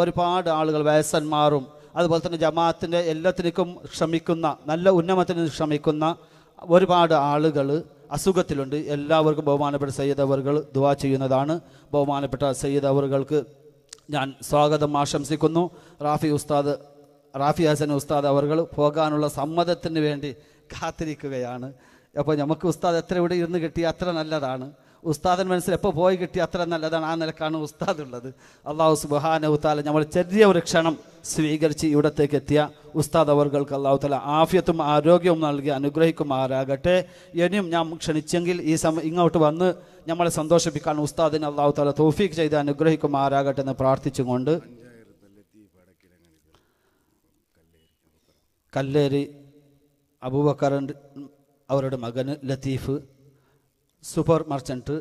ഒരുപാട് ആളുകൾ വയസ്സന്മാരും അതുപോലെ തന്നെ ജമാഅത്തിൻ്റെ എല്ലാത്തിനും ശ്രമിക്കുന്ന നല്ല ഉന്നമത്തിന് ശ്രമിക്കുന്ന ഒരുപാട് ആളുകൾ അസുഖത്തിലുണ്ട് എല്ലാവർക്കും ബഹുമാനപ്പെട്ട സയ്യിദ് അവറുകൾ ദുവാ ചെയ്യുന്നതാണ് ബഹുമാനപ്പെട്ട സയ്യിദ് ഞാൻ സ്വാഗതം ആശംസിക്കുന്നു റാഫി ഉസ്താദ് റാഫി ഹസൻ ഉസ്താദ് അവർകൾ പോകാനുള്ള സമ്മതത്തിന് വേണ്ടി കാത്തിരിക്കുകയാണ് അപ്പോൾ നമുക്ക് ഉസ്താദ് എത്ര ഇവിടെ ഇരുന്ന് കിട്ടിയ അത്ര നല്ലതാണ് ഉസ്താദൻ മനസ്സിൽ എപ്പോൾ പോയി കിട്ടി അത്ര നല്ലതാണ് ആ നിലക്കാണ് ഉസ്താദ് ഉള്ളത് അള്ളാഹു താല നമ്മൾ ചെറിയ ഒരു ക്ഷണം സ്വീകരിച്ച് ഇവിടത്തേക്ക് എത്തിയ ഉസ്താദ് അവർക്ക് അള്ളാഹു താല ആഫ്യത്തും ആരോഗ്യവും നൽകി അനുഗ്രഹിക്കുമാറാകട്ടെ ഇനിയും ഞാൻ ക്ഷണിച്ചെങ്കിൽ ഈ സമ ഇങ്ങോട്ട് വന്ന് നമ്മളെ സന്തോഷിപ്പിക്കാൻ ഉസ്താദിന് അള്ളാഹു താല തോഫീക്ക് ചെയ്ത് അനുഗ്രഹിക്കുമാറാകട്ടെ എന്ന് പ്രാർത്ഥിച്ചുകൊണ്ട് കല്ലേരി അബൂബക്കർ അവരുടെ മകന് ലത്തീഫ് സൂപ്പർ മർച്ചൻറ്റ്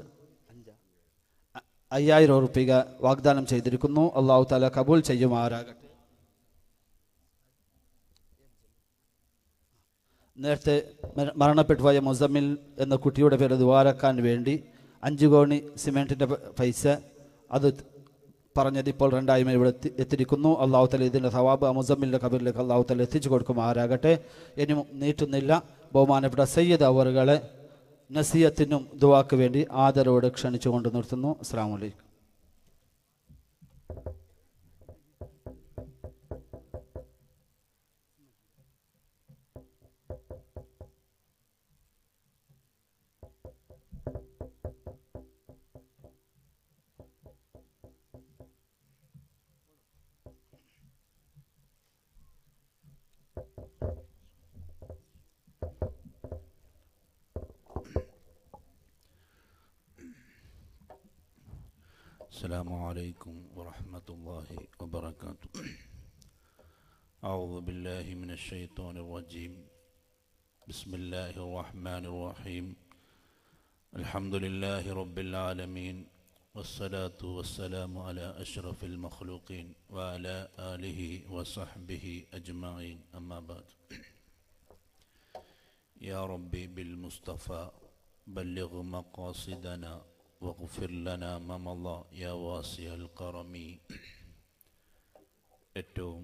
അയ്യായിരം ഉറുപ്പിക വാഗ്ദാനം ചെയ്തിരിക്കുന്നു അള്ളാഹു താല കബൂൽ ചെയ്യുമാറാകട്ടെ നേരത്തെ പോയ മുസമ്മിൽ എന്ന കുട്ടിയുടെ പേര് ദ്വാരക്കാൻ വേണ്ടി അഞ്ചു കോണി സിമെൻറ്റിൻ്റെ പൈസ അത് പറഞ്ഞത് ഇപ്പോൾ രണ്ടായ്മ ഇവിടെ എത്തിയിരിക്കുന്നു എത്തിരിക്കുന്നു അള്ളാഹു തല ഇതിൻ്റെ സവാബ് മുസമ്മിലിൻ്റെ കബറിലേക്ക് അള്ളാഹു തല എത്തിച്ചു കൊടുക്കുമാറാകട്ടെ ഇനി നീട്ടുന്നില്ല ബഹുമാനപ്പെട്ട സയ്യദ് അവറുകളെ നസീയത്തിനും ദുവാക്ക് വേണ്ടി ആദരവോട് ക്ഷണിച്ചുകൊണ്ട് നിർത്തുന്നു അസ്സാം വലൈക്കും السلام عليكم ورحمة الله وبركاته أعوذ بالله من الشيطان الرجيم بسم الله الرحمن الرحيم الحمد لله رب العالمين والصلاة والسلام على أشرف المخلوقين وعلى آله وصحبه أجمعين أما بعد يا ربي بالمصطفى بلغ مقاصدنا واغفر لنا ما مضى يا واسع الكرم ഏറ്റവും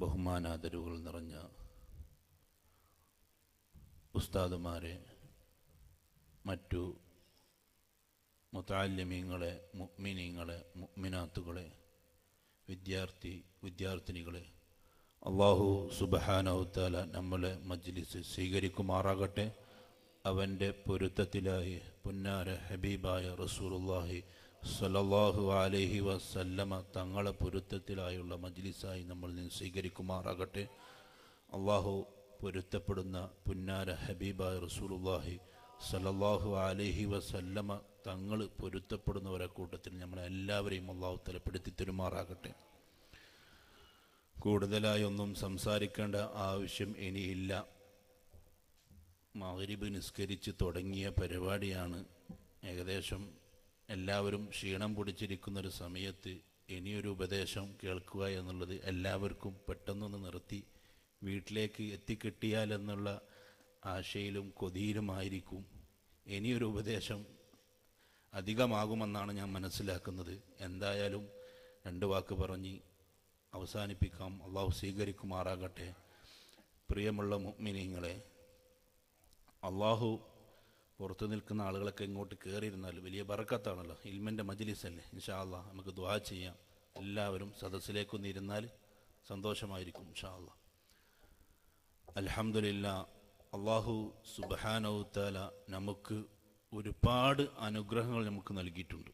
ബഹുമാനാദരവുകൾ നിറഞ്ഞ ഉസ്താദുമാരെ മറ്റു മുത്താല്യമീങ്ങളെ മുഗ്മിനീങ്ങളെ മുഗ്മിനാത്തുകളെ വിദ്യാർത്ഥി വിദ്യാർത്ഥിനികളെ അള്ളാഹു സുബഹാനഹുത്താല നമ്മളെ മജ്ലിസ് സ്വീകരിക്കുമാറാകട്ടെ അവൻ്റെ പൊരുത്തത്തിലായി പുന്നാര ഹബീബായ റസൂറുല്ലാഹി സലല്ലാഹു അലഹി വസല്ലമ തങ്ങളെ പൊരുത്തത്തിലായുള്ള മജ്ലിസായി നമ്മൾ നിന്ന് സ്വീകരിക്കുമാറാകട്ടെ അള്ളാഹു പൊരുത്തപ്പെടുന്ന പുന്നാര ഹബീബായ റസൂറുല്ലാഹി സലല്ലാഹു അലഹി വസല്ലമ തങ്ങൾ പൊരുത്തപ്പെടുന്നവരെ കൂട്ടത്തിൽ നമ്മളെല്ലാവരെയും അള്ളാഹു തലപ്പെടുത്തി തരുമാറാകട്ടെ കൂടുതലായൊന്നും സംസാരിക്കേണ്ട ആവശ്യം ഇനിയില്ല മകരിബ് നിസ്കരിച്ച് തുടങ്ങിയ പരിപാടിയാണ് ഏകദേശം എല്ലാവരും ക്ഷീണം ഒരു സമയത്ത് ഇനിയൊരു ഉപദേശം കേൾക്കുക എന്നുള്ളത് എല്ലാവർക്കും പെട്ടെന്നൊന്ന് നിർത്തി വീട്ടിലേക്ക് എത്തിക്കിട്ടിയാൽ എന്നുള്ള ആശയിലും കൊതിയിലുമായിരിക്കും ഇനിയൊരു ഉപദേശം അധികമാകുമെന്നാണ് ഞാൻ മനസ്സിലാക്കുന്നത് എന്തായാലും രണ്ട് വാക്ക് പറഞ്ഞ് അവസാനിപ്പിക്കാം അള്ളാഹു സ്വീകരിക്കുമാറാകട്ടെ പ്രിയമുള്ള മിനിങ്ങളെ അള്ളാഹു പുറത്ത് നിൽക്കുന്ന ആളുകളൊക്കെ ഇങ്ങോട്ട് കയറിയിരുന്നാൽ വലിയ ബറക്കത്താണല്ലോ ഇൽമൻ്റെ അല്ലേ ഇൻഷാ അള്ളാഹ് നമുക്ക് ദ്വാ ചെയ്യാം എല്ലാവരും സദസ്സിലേക്കൊന്നിരുന്നാൽ സന്തോഷമായിരിക്കും ഇൻഷാ അള്ളാഹ് അലഹമില്ല അള്ളാഹു സുബാനവുത്താല നമുക്ക് ഒരുപാട് അനുഗ്രഹങ്ങൾ നമുക്ക് നൽകിയിട്ടുണ്ട്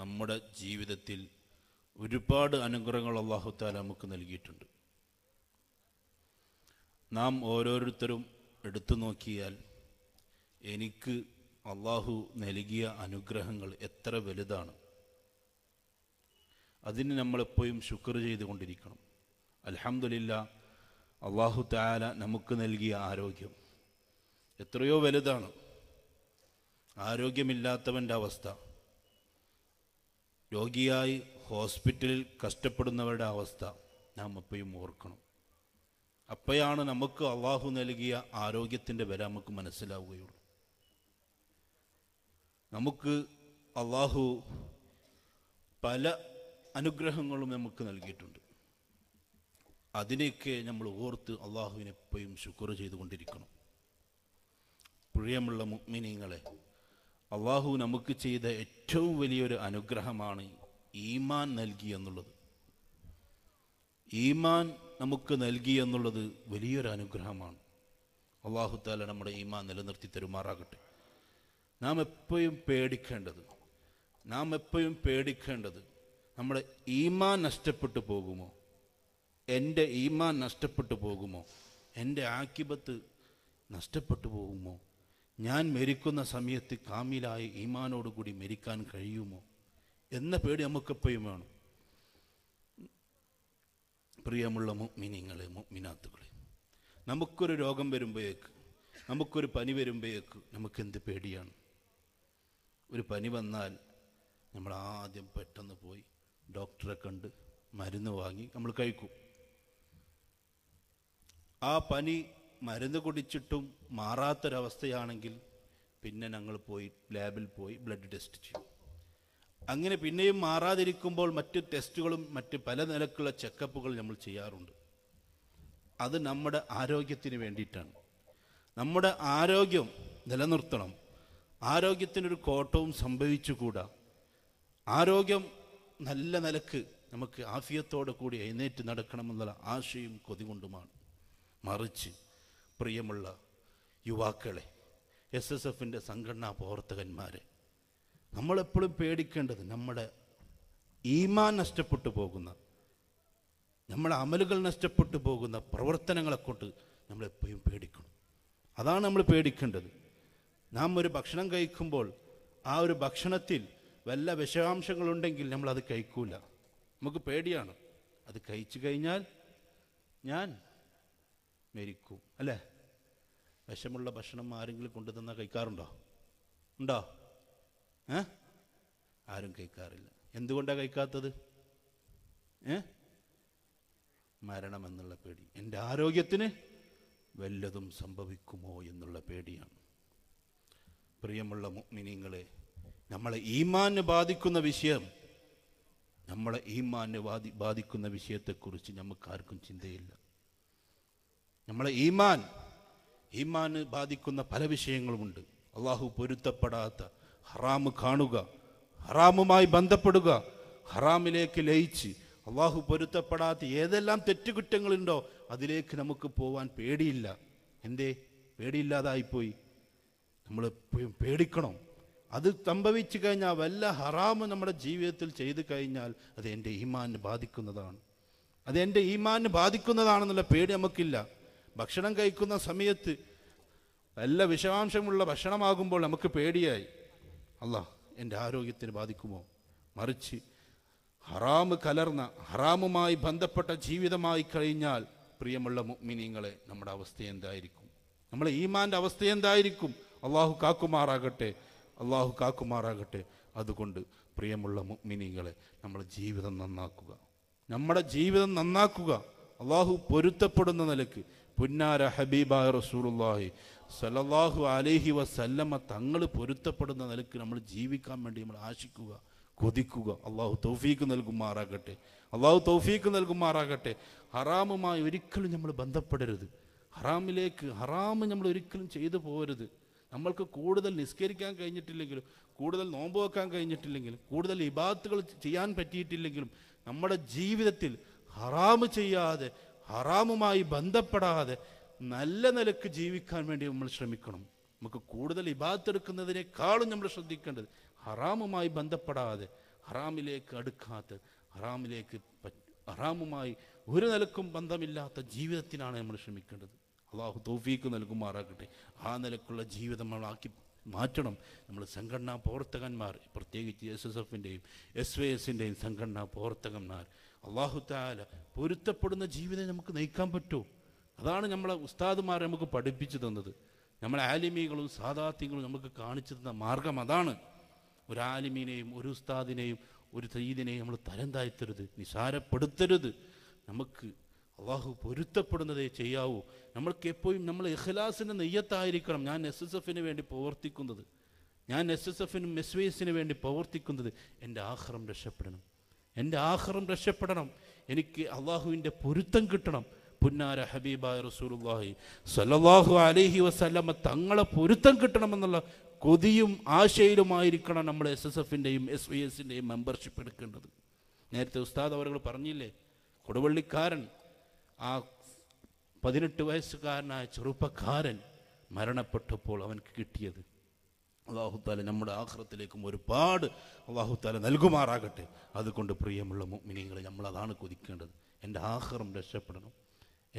നമ്മുടെ ജീവിതത്തിൽ ഒരുപാട് അനുഗ്രഹങ്ങൾ അള്ളാഹുത്താല നമുക്ക് നൽകിയിട്ടുണ്ട് നാം ഓരോരുത്തരും എടുത്തു നോക്കിയാൽ എനിക്ക് അള്ളാഹു നൽകിയ അനുഗ്രഹങ്ങൾ എത്ര വലുതാണ് അതിന് നമ്മളെപ്പോഴും ശുക്ർ ചെയ്തുകൊണ്ടിരിക്കണം അലഹമുല്ല അള്ളാഹു താല നമുക്ക് നൽകിയ ആരോഗ്യം എത്രയോ വലുതാണ് ആരോഗ്യമില്ലാത്തവൻ്റെ അവസ്ഥ രോഗിയായി ഹോസ്പിറ്റലിൽ കഷ്ടപ്പെടുന്നവരുടെ അവസ്ഥ നാം എപ്പോഴും ഓർക്കണം അപ്പോഴാണ് നമുക്ക് അള്ളാഹു നൽകിയ ആരോഗ്യത്തിൻ്റെ വില നമുക്ക് മനസ്സിലാവുകയുള്ളൂ നമുക്ക് അള്ളാഹു പല അനുഗ്രഹങ്ങളും നമുക്ക് നൽകിയിട്ടുണ്ട് അതിനെയൊക്കെ നമ്മൾ ഓർത്ത് അള്ളാഹുവിനെ എപ്പോഴും ശുക്ർ ചെയ്തുകൊണ്ടിരിക്കണം പ്രിയമുള്ള മുഗ്മിനീങ്ങളെ അള്ളാഹു നമുക്ക് ചെയ്ത ഏറ്റവും വലിയൊരു അനുഗ്രഹമാണ് ഈമാൻ നൽകി എന്നുള്ളത് ഈമാൻ നമുക്ക് നൽകി എന്നുള്ളത് വലിയൊരു അനുഗ്രഹമാണ് അള്ളാഹുത്താല നമ്മുടെ ഈമാ നിലനിർത്തി തരുമാറാകട്ടെ നാം എപ്പോഴും പേടിക്കേണ്ടത് നാം എപ്പോഴും പേടിക്കേണ്ടത് നമ്മുടെ ഈമാൻ നഷ്ടപ്പെട്ടു പോകുമോ എൻ്റെ ഈമാൻ നഷ്ടപ്പെട്ടു പോകുമോ എൻ്റെ ആക്കിപത്ത് നഷ്ടപ്പെട്ടു പോകുമോ ഞാൻ മരിക്കുന്ന സമയത്ത് കാമിലായ ഈമാനോടുകൂടി മരിക്കാൻ കഴിയുമോ എന്ന പേടി നമുക്കെപ്പോഴും വേണം പ്രിയമുള്ള മിനിങ്ങളെ മിനാത്തുകളെ നമുക്കൊരു രോഗം വരുമ്പോഴേക്ക് നമുക്കൊരു പനി വരുമ്പോഴേക്ക് നമുക്കെന്ത് പേടിയാണ് ഒരു പനി വന്നാൽ നമ്മൾ ആദ്യം പെട്ടെന്ന് പോയി ഡോക്ടറെ കണ്ട് മരുന്ന് വാങ്ങി നമ്മൾ കഴിക്കും ആ പനി മരുന്ന് കുടിച്ചിട്ടും മാറാത്തൊരവസ്ഥയാണെങ്കിൽ പിന്നെ ഞങ്ങൾ പോയി ലാബിൽ പോയി ബ്ലഡ് ടെസ്റ്റ് ചെയ്യും അങ്ങനെ പിന്നെയും മാറാതിരിക്കുമ്പോൾ മറ്റ് ടെസ്റ്റുകളും മറ്റ് പല നിലക്കുള്ള ചെക്കപ്പുകൾ നമ്മൾ ചെയ്യാറുണ്ട് അത് നമ്മുടെ ആരോഗ്യത്തിന് വേണ്ടിയിട്ടാണ് നമ്മുടെ ആരോഗ്യം നിലനിർത്തണം ആരോഗ്യത്തിനൊരു കോട്ടവും സംഭവിച്ചുകൂടാ ആരോഗ്യം നല്ല നിലക്ക് നമുക്ക് ആഫിയത്തോടെ കൂടി എഴുന്നേറ്റ് നടക്കണമെന്നുള്ള ആശയും കൊതികൊണ്ടുമാണ് മറിച്ച് പ്രിയമുള്ള യുവാക്കളെ എസ് എസ് എഫിൻ്റെ സംഘടനാ പ്രവർത്തകന്മാരെ നമ്മളെപ്പോഴും പേടിക്കേണ്ടത് നമ്മുടെ ഈമാൻ നഷ്ടപ്പെട്ടു പോകുന്ന നമ്മുടെ അമലുകൾ നഷ്ടപ്പെട്ടു പോകുന്ന പ്രവർത്തനങ്ങളെ കൊണ്ട് നമ്മളെപ്പോഴും പേടിക്കണം അതാണ് നമ്മൾ പേടിക്കേണ്ടത് നാം ഒരു ഭക്ഷണം കഴിക്കുമ്പോൾ ആ ഒരു ഭക്ഷണത്തിൽ വല്ല വിഷാംശങ്ങളുണ്ടെങ്കിൽ നമ്മളത് കഴിക്കൂല നമുക്ക് പേടിയാണ് അത് കഴിച്ചു കഴിഞ്ഞാൽ ഞാൻ മരിക്കും അല്ലേ വിഷമുള്ള ഭക്ഷണം ആരെങ്കിലും കൊണ്ടുതന്നാൽ കഴിക്കാറുണ്ടോ ഉണ്ടോ ആരും കഴിക്കാറില്ല എന്തുകൊണ്ടാണ് കഴിക്കാത്തത് ഏ മരണമെന്നുള്ള പേടി എൻ്റെ ആരോഗ്യത്തിന് വല്ലതും സംഭവിക്കുമോ എന്നുള്ള പേടിയാണ് പ്രിയമുള്ള മിനിങ്ങളെ നമ്മളെ ഈമാന് ബാധിക്കുന്ന വിഷയം നമ്മളെ ഈമാന് ബാധി ബാധിക്കുന്ന വിഷയത്തെക്കുറിച്ച് നമുക്ക് ആർക്കും ചിന്തയില്ല നമ്മളെ ഈമാൻ ഈമാന് ബാധിക്കുന്ന പല വിഷയങ്ങളുമുണ്ട് അള്ളാഹു പൊരുത്തപ്പെടാത്ത ഹറാമ് കാണുക ഹറാമുമായി ബന്ധപ്പെടുക ഹറാമിലേക്ക് ലയിച്ച് അള്ളാഹു പൊരുത്തപ്പെടാത്ത ഏതെല്ലാം തെറ്റുകുറ്റങ്ങളുണ്ടോ അതിലേക്ക് നമുക്ക് പോവാൻ പേടിയില്ല എന്തേ പേടിയില്ലാതായിപ്പോയി നമ്മൾ എപ്പോഴും പേടിക്കണം അത് സംഭവിച്ചു കഴിഞ്ഞാൽ വല്ല ഹറാമ് നമ്മുടെ ജീവിതത്തിൽ ചെയ്തു കഴിഞ്ഞാൽ അത് എൻ്റെ ഈമാനിന് ബാധിക്കുന്നതാണ് അത് എൻ്റെ ഈമാനിന് ബാധിക്കുന്നതാണെന്നുള്ള പേടി നമുക്കില്ല ഭക്ഷണം കഴിക്കുന്ന സമയത്ത് നല്ല വിഷാംശമുള്ള ഭക്ഷണമാകുമ്പോൾ നമുക്ക് പേടിയായി അല്ലാ എൻ്റെ ആരോഗ്യത്തിന് ബാധിക്കുമോ മറിച്ച് ഹറാമ് കലർന്ന ഹറാമുമായി ബന്ധപ്പെട്ട ജീവിതമായി കഴിഞ്ഞാൽ പ്രിയമുള്ള മിനിങ്ങളെ നമ്മുടെ അവസ്ഥ എന്തായിരിക്കും നമ്മളെ ഈമാൻ്റെ അവസ്ഥ എന്തായിരിക്കും അള്ളാഹു കാക്കുമാറാകട്ടെ അള്ളാഹു കാക്കുമാറാകട്ടെ അതുകൊണ്ട് പ്രിയമുള്ള മിനിങ്ങളെ നമ്മുടെ ജീവിതം നന്നാക്കുക നമ്മുടെ ജീവിതം നന്നാക്കുക അള്ളാഹു പൊരുത്തപ്പെടുന്ന നിലക്ക് പുന്നാര ഹബീബായ റസൂലുള്ളാഹി സലല്ലാഹു അലേഹി വസല്ലമ്മ തങ്ങൾ പൊരുത്തപ്പെടുന്ന നിലക്ക് നമ്മൾ ജീവിക്കാൻ വേണ്ടി നമ്മൾ ആശിക്കുക കൊതിക്കുക അള്ളാഹു തൗഫീക്ക് നൽകുമാറാകട്ടെ അള്ളാഹു തൗഫീക്ക് നൽകുമാറാകട്ടെ ഹറാമുമായി ഒരിക്കലും നമ്മൾ ബന്ധപ്പെടരുത് ഹറാമിലേക്ക് ഹറാമ് നമ്മൾ ഒരിക്കലും ചെയ്തു പോകരുത് നമ്മൾക്ക് കൂടുതൽ നിസ്കരിക്കാൻ കഴിഞ്ഞിട്ടില്ലെങ്കിലും കൂടുതൽ നോമ്പ് വെക്കാൻ കഴിഞ്ഞിട്ടില്ലെങ്കിലും കൂടുതൽ ഇബാത്തുകൾ ചെയ്യാൻ പറ്റിയിട്ടില്ലെങ്കിലും നമ്മുടെ ജീവിതത്തിൽ ഹറാമ് ചെയ്യാതെ ഹറാമുമായി ബന്ധപ്പെടാതെ നല്ല നിലക്ക് ജീവിക്കാൻ വേണ്ടി നമ്മൾ ശ്രമിക്കണം നമുക്ക് കൂടുതൽ ഇബാത്തെടുക്കുന്നതിനേക്കാളും നമ്മൾ ശ്രദ്ധിക്കേണ്ടത് ഹറാമുമായി ബന്ധപ്പെടാതെ ഹറാമിലേക്ക് അടുക്കാതെ ഹറാമിലേക്ക് ഹറാമുമായി ഒരു നിലക്കും ബന്ധമില്ലാത്ത ജീവിതത്തിനാണ് നമ്മൾ ശ്രമിക്കേണ്ടത് അള്ളാഹു തോഫീക്ക് നൽകുമാറാകട്ടെ ആ നിലക്കുള്ള ജീവിതം നമ്മൾ ആക്കി മാറ്റണം നമ്മൾ സംഘടനാ പ്രവർത്തകന്മാർ പ്രത്യേകിച്ച് എസ് എസ് എഫിൻ്റെയും എസ് വൈ എസിൻ്റെയും സംഘടനാ പ്രവർത്തകന്മാർ അള്ളാഹു താല പൊരുത്തപ്പെടുന്ന ജീവിതം നമുക്ക് നയിക്കാൻ പറ്റുമോ അതാണ് നമ്മളെ ഉസ്താദുമാർ നമുക്ക് പഠിപ്പിച്ചു തന്നത് നമ്മളെ ആലിമികളും സാധാത്യങ്ങളും നമുക്ക് കാണിച്ചു തന്ന മാർഗം അതാണ് ഒരു ഒരു ഉസ്താദിനെയും ഒരു തയ്യീദിനെയും നമ്മൾ തരം താഴ്ത്തരുത് നിസാരപ്പെടുത്തരുത് നമുക്ക് അള്ളാഹു പൊരുത്തപ്പെടുന്നതേ ചെയ്യാവൂ നമ്മൾക്ക് എപ്പോഴും നമ്മൾ ഇഖലാസിൻ്റെ നെയ്യത്തായിരിക്കണം ഞാൻ എസ് എസ് എഫിന് വേണ്ടി പ്രവർത്തിക്കുന്നത് ഞാൻ എസ് എസ് എഫിനും എസ് വി എസിന് വേണ്ടി പ്രവർത്തിക്കുന്നത് എൻ്റെ ആഹ്റം രക്ഷപ്പെടണം എൻ്റെ ആഹ്റം രക്ഷപ്പെടണം എനിക്ക് അള്ളാഹുവിൻ്റെ പൊരുത്തം കിട്ടണം പുന്നാര ഹബീബായ റസൂലുള്ളാഹി സല്ലാഹു അലഹി വസ്ലമ തങ്ങളെ പൊരുത്തം കിട്ടണമെന്നുള്ള കൊതിയും ആശയിലുമായിരിക്കണം നമ്മൾ എസ് എസ് എഫിൻ്റെയും എസ് വി എസിൻ്റെയും മെമ്പർഷിപ്പ് എടുക്കേണ്ടത് നേരത്തെ ഉസ്താദ് അവർ പറഞ്ഞില്ലേ കൊടുവള്ളിക്കാരൻ ആ പതിനെട്ട് വയസ്സുകാരനായ ചെറുപ്പക്കാരൻ മരണപ്പെട്ടപ്പോൾ അവൻക്ക് കിട്ടിയത് അള്ളാഹുത്താല നമ്മുടെ ആഹ്റത്തിലേക്കും ഒരുപാട് അള്ളാഹുത്താല നൽകുമാറാകട്ടെ അതുകൊണ്ട് പ്രിയമുള്ള മുഅ്മിനീങ്ങളെ നമ്മൾ അതാണ് കൊതിക്കേണ്ടത് എൻ്റെ ആഹ്റം രക്ഷപ്പെടണം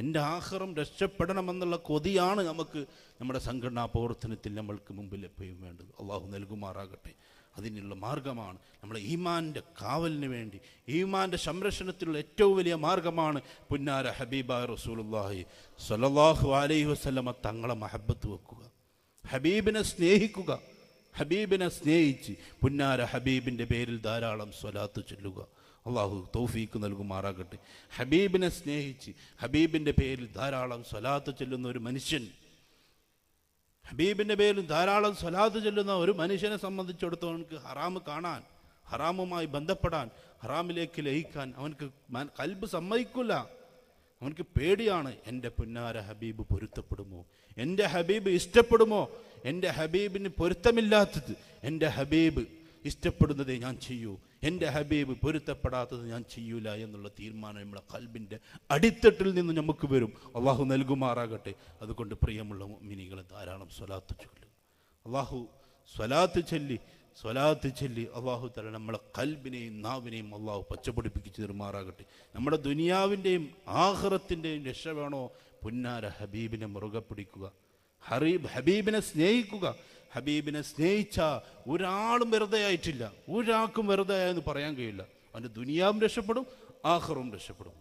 എൻ്റെ ആഹാരം രക്ഷപ്പെടണമെന്നുള്ള കൊതിയാണ് നമുക്ക് നമ്മുടെ സംഘടനാ പ്രവർത്തനത്തിൽ നമ്മൾക്ക് മുമ്പിൽ എപ്പോഴും വേണ്ടത് അള്ളാഹു നൽകുമാറാകട്ടെ അതിനുള്ള മാർഗമാണ് നമ്മളെ ഈമാൻ്റെ കാവലിന് വേണ്ടി ഈമാൻ്റെ സംരക്ഷണത്തിലുള്ള ഏറ്റവും വലിയ മാർഗമാണ് പുന്നാര ഹബീബ റസൂലുല്ലാഹി സലല്ലാഹു അലൈഹി വസ്ലമ തങ്ങളെ മഹബത്ത് വെക്കുക ഹബീബിനെ സ്നേഹിക്കുക ഹബീബിനെ സ്നേഹിച്ച് പുന്നാര ഹബീബിൻ്റെ പേരിൽ ധാരാളം സ്വലാത്ത് ചൊല്ലുക അള്ളാഹു തൗഫീക്ക് നൽകുമാറാകട്ടെ ഹബീബിനെ സ്നേഹിച്ച് ഹബീബിൻ്റെ പേരിൽ ധാരാളം സ്വലാത്ത് ചെല്ലുന്ന ഒരു മനുഷ്യൻ ഹബീബിൻ്റെ പേരിൽ ധാരാളം സ്വലാത്ത് ചെല്ലുന്ന ഒരു മനുഷ്യനെ സംബന്ധിച്ചിടത്തോളം ഹറാമ് കാണാൻ ഹറാമുമായി ബന്ധപ്പെടാൻ ഹറാമിലേക്ക് ലയിക്കാൻ അവനക്ക് കൽബ് സമ്മതിക്കില്ല അവനക്ക് പേടിയാണ് എൻ്റെ പുന്നാര ഹബീബ് പൊരുത്തപ്പെടുമോ എൻ്റെ ഹബീബ് ഇഷ്ടപ്പെടുമോ എൻ്റെ ഹബീബിന് പൊരുത്തമില്ലാത്തത് എൻ്റെ ഹബീബ് ഇഷ്ടപ്പെടുന്നതേ ഞാൻ ചെയ്യൂ എൻ്റെ ഹബീബ് പൊരുത്തപ്പെടാത്തത് ഞാൻ ചെയ്യൂല എന്നുള്ള തീരുമാനം നമ്മളെ കൽബിൻ്റെ അടിത്തട്ടിൽ നിന്ന് നമുക്ക് വരും അള്ളാഹു നൽകുമാറാകട്ടെ അതുകൊണ്ട് പ്രിയമുള്ള മിനികൾ ധാരാളം സ്വലാത്ത് ചൊല്ലു അള്ളാഹു സ്വലാത്ത് ചൊല്ലി സ്വലാത്ത് ചൊല്ലി അള്ളാഹു തല നമ്മളെ കൽബിനെയും നാവിനെയും അള്ളാഹു പച്ചപൊടിപ്പിച്ച് തീരുമാറാകട്ടെ നമ്മുടെ ദുനിയാവിൻ്റെയും ആഹ്റത്തിൻ്റെയും രക്ഷ വേണോ പുന്നാര ഹബീബിനെ മുറുകെ പിടിക്കുക ഹറീബ് ഹബീബിനെ സ്നേഹിക്കുക ഹബീബിനെ സ്നേഹിച്ച ഒരാളും വെറുതെ ആയിട്ടില്ല ഒരാൾക്കും വെറുതെ ആയെന്ന് പറയാൻ കഴിയില്ല അവൻ്റെ ദുനിയാവും രക്ഷപ്പെടും ആഹറും രക്ഷപ്പെടും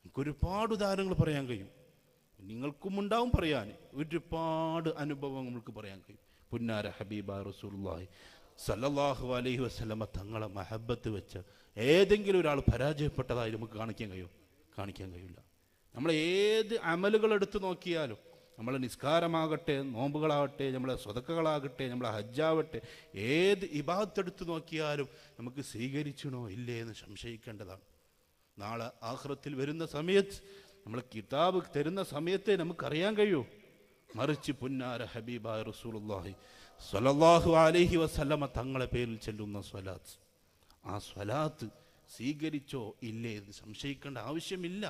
നമുക്കൊരുപാട് ഉദാഹരണങ്ങൾ പറയാൻ കഴിയും നിങ്ങൾക്കും ഉണ്ടാവും പറയാൻ ഒരുപാട് അനുഭവം നമ്മൾക്ക് പറയാൻ കഴിയും പുന്നാര ഹബീബ റസൂല്ലാഹി സല്ലാഹു അലൈഹി വസ്ലമ തങ്ങളെ മഹബത്ത് വെച്ച് ഏതെങ്കിലും ഒരാൾ പരാജയപ്പെട്ടതായി നമുക്ക് കാണിക്കാൻ കഴിയും കാണിക്കാൻ കഴിയില്ല നമ്മൾ ഏത് അമലുകൾ എടുത്തു നോക്കിയാലും നമ്മൾ നിസ്കാരമാകട്ടെ നോമ്പുകളാകട്ടെ നമ്മളെ സ്വതക്കകളാകട്ടെ നമ്മളെ ഹജ്ജാവട്ടെ ഏത് ഇബാത്തെടുത്ത് നോക്കിയാലും നമുക്ക് സ്വീകരിച്ചണോ ഇല്ലേ എന്ന് സംശയിക്കേണ്ടതാണ് നാളെ ആഹ്റത്തിൽ വരുന്ന സമയത്ത് നമ്മൾ കിതാബ് തരുന്ന സമയത്തെ നമുക്കറിയാൻ കഴിയൂ മറിച്ച് പുന്നാര ഹബീബ റസൂലുള്ളാഹി സ്വലല്ലാഹു അലഹി വസ്ലമ തങ്ങളെ പേരിൽ ചെല്ലുന്ന സ്വലാത്ത് ആ സ്വലാത്ത് സ്വീകരിച്ചോ ഇല്ലേ എന്ന് സംശയിക്കേണ്ട ആവശ്യമില്ല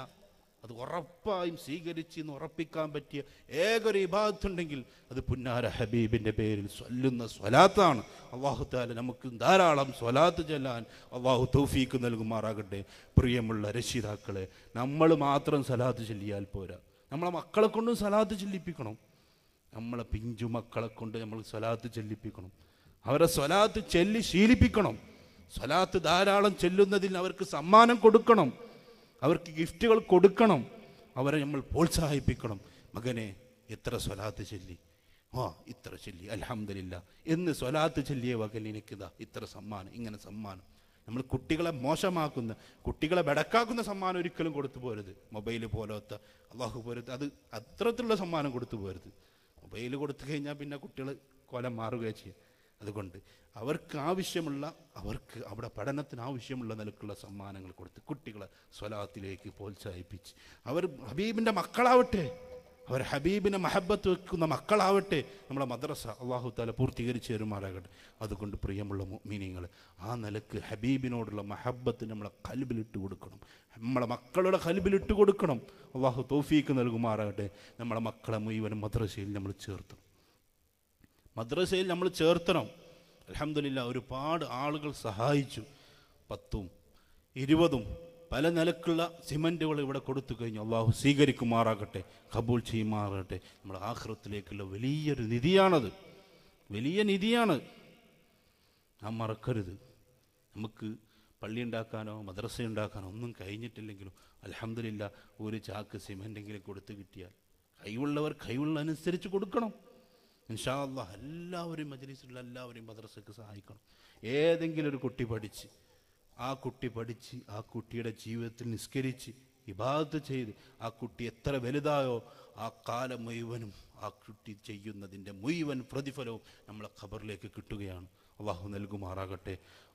അത് ഉറപ്പായും സ്വീകരിച്ച് എന്ന് ഉറപ്പിക്കാൻ പറ്റിയ ഏകൊരു വിഭാഗത്തുണ്ടെങ്കിൽ അത് പുന്നാര ഹബീബിൻ്റെ പേരിൽ സ്വല്ലുന്ന സ്വലാത്താണ് അള്ളാഹു താല നമുക്ക് ധാരാളം സ്വലാത്ത് ചെല്ലാൻ അള്ളാഹു തൗഫീക്ക് നൽകുമാറാകട്ടെ പ്രിയമുള്ള രക്ഷിതാക്കളെ നമ്മൾ മാത്രം സ്വലാത്ത് ചൊല്ലിയാൽ പോരാ നമ്മളെ മക്കളെ കൊണ്ടും സ്വലാത്ത് ചൊല്ലിപ്പിക്കണം നമ്മളെ പിഞ്ചു മക്കളെ കൊണ്ട് നമ്മൾ സ്വലാത്ത് ചൊല്ലിപ്പിക്കണം അവരെ സ്വലാത്ത് ചൊല്ലി ശീലിപ്പിക്കണം സ്വലാത്ത് ധാരാളം ചെല്ലുന്നതിൽ അവർക്ക് സമ്മാനം കൊടുക്കണം അവർക്ക് ഗിഫ്റ്റുകൾ കൊടുക്കണം അവരെ നമ്മൾ പ്രോത്സാഹിപ്പിക്കണം മകനെ എത്ര സ്വലാത്ത് ചൊല്ലി ആ ഇത്ര ചൊല്ലി അലഹമില്ല എന്ന് സ്വലാത്ത് ചൊല്ലിയ വകൽ എനിക്കിതാ ഇത്ര സമ്മാനം ഇങ്ങനെ സമ്മാനം നമ്മൾ കുട്ടികളെ മോശമാക്കുന്ന കുട്ടികളെ വെടക്കാക്കുന്ന സമ്മാനം ഒരിക്കലും കൊടുത്തു പോരുത് മൊബൈൽ പോലത്തെ അള്ളാഹു പോലത്തെ അത് അത്രത്തിലുള്ള സമ്മാനം കൊടുത്തു പോരുത് മൊബൈൽ കൊടുത്തു കഴിഞ്ഞാൽ പിന്നെ കുട്ടികൾ കൊല മാറുകയാണ് ചെയ്യുക അതുകൊണ്ട് അവർക്ക് ആവശ്യമുള്ള അവർക്ക് അവിടെ പഠനത്തിന് ആവശ്യമുള്ള നിലക്കുള്ള സമ്മാനങ്ങൾ കൊടുത്ത് കുട്ടികളെ സ്വലാത്തിലേക്ക് പ്രോത്സാഹിപ്പിച്ച് അവർ ഹബീബിൻ്റെ മക്കളാവട്ടെ അവർ ഹബീബിനെ മഹബത്ത് വെക്കുന്ന മക്കളാവട്ടെ നമ്മളെ മദ്രസ അള്ളാഹു താല പൂർത്തീകരിച്ച് തരുമാറാകട്ടെ അതുകൊണ്ട് പ്രിയമുള്ള മീനിങ്ങൾ ആ നിലക്ക് ഹബീബിനോടുള്ള മഹബത്ത് നമ്മളെ കലുബിലിട്ട് കൊടുക്കണം നമ്മളെ മക്കളുടെ കലുബിലിട്ട് കൊടുക്കണം അള്ളാഹു തോഫീക്ക് നൽകുമാറാകട്ടെ നമ്മളെ മക്കളെ മുഴുവൻ മദ്രസയിൽ നമ്മൾ ചേർത്തണം മദ്രസയിൽ നമ്മൾ ചേർത്തണം അലഹമില്ല ഒരുപാട് ആളുകൾ സഹായിച്ചു പത്തും ഇരുപതും പല നിലക്കുള്ള സിമൻറ്റുകൾ ഇവിടെ കൊടുത്തു കഴിഞ്ഞു അള്ളാഹു സ്വീകരിക്കുമാറാകട്ടെ കബൂൾ ചെയ്യുമാറാകട്ടെ നമ്മുടെ ആഹ്റത്തിലേക്കുള്ള വലിയൊരു നിധിയാണത് വലിയ നിധിയാണ് നാം മറക്കരുത് നമുക്ക് പള്ളി ഉണ്ടാക്കാനോ മദ്രസ ഉണ്ടാക്കാനോ ഒന്നും കഴിഞ്ഞിട്ടില്ലെങ്കിലും അലഹമില്ല ഒരു ചാക്ക് സിമൻറ്റെങ്കിലും കൊടുത്തു കിട്ടിയാൽ കൈവുള്ളവർ കൈവുള്ള അനുസരിച്ച് കൊടുക്കണം ഇൻഷാല്ലാ എല്ലാവരും മജലീസിലുള്ള എല്ലാവരെയും മദ്രസക്ക് സഹായിക്കണം ഏതെങ്കിലും ഒരു കുട്ടി പഠിച്ച് ആ കുട്ടി പഠിച്ച് ആ കുട്ടിയുടെ ജീവിതത്തിൽ നിസ്കരിച്ച് ഇബാദത്ത് ചെയ്ത് ആ കുട്ടി എത്ര വലുതായോ ആ കാലം മുഴുവനും ആ കുട്ടി ചെയ്യുന്നതിൻ്റെ മുഴുവൻ പ്രതിഫലവും നമ്മളെ ഖബറിലേക്ക് കിട്ടുകയാണ് അള്ളാഹു നൽകുമാറാകട്ടെ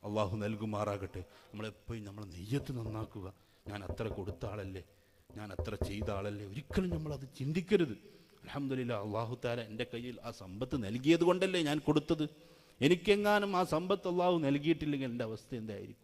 അള്ളാഹു നൽകുമാറാകട്ടെ നമ്മളെപ്പോഴും നമ്മളെ നെയ്യത്ത് നന്നാക്കുക ഞാൻ അത്ര കൊടുത്ത ആളല്ലേ ഞാൻ അത്ര ചെയ്ത ആളല്ലേ ഒരിക്കലും നമ്മളത് ചിന്തിക്കരുത് അലഹമില്ല അള്ളാഹുത്താല എൻ്റെ കയ്യിൽ ആ സമ്പത്ത് നൽകിയത് കൊണ്ടല്ലേ ഞാൻ കൊടുത്തത് എനിക്കെങ്ങാനും ആ സമ്പത്ത് അള്ളാഹു നൽകിയിട്ടില്ലെങ്കിൽ എൻ്റെ അവസ്ഥ എന്തായിരിക്കും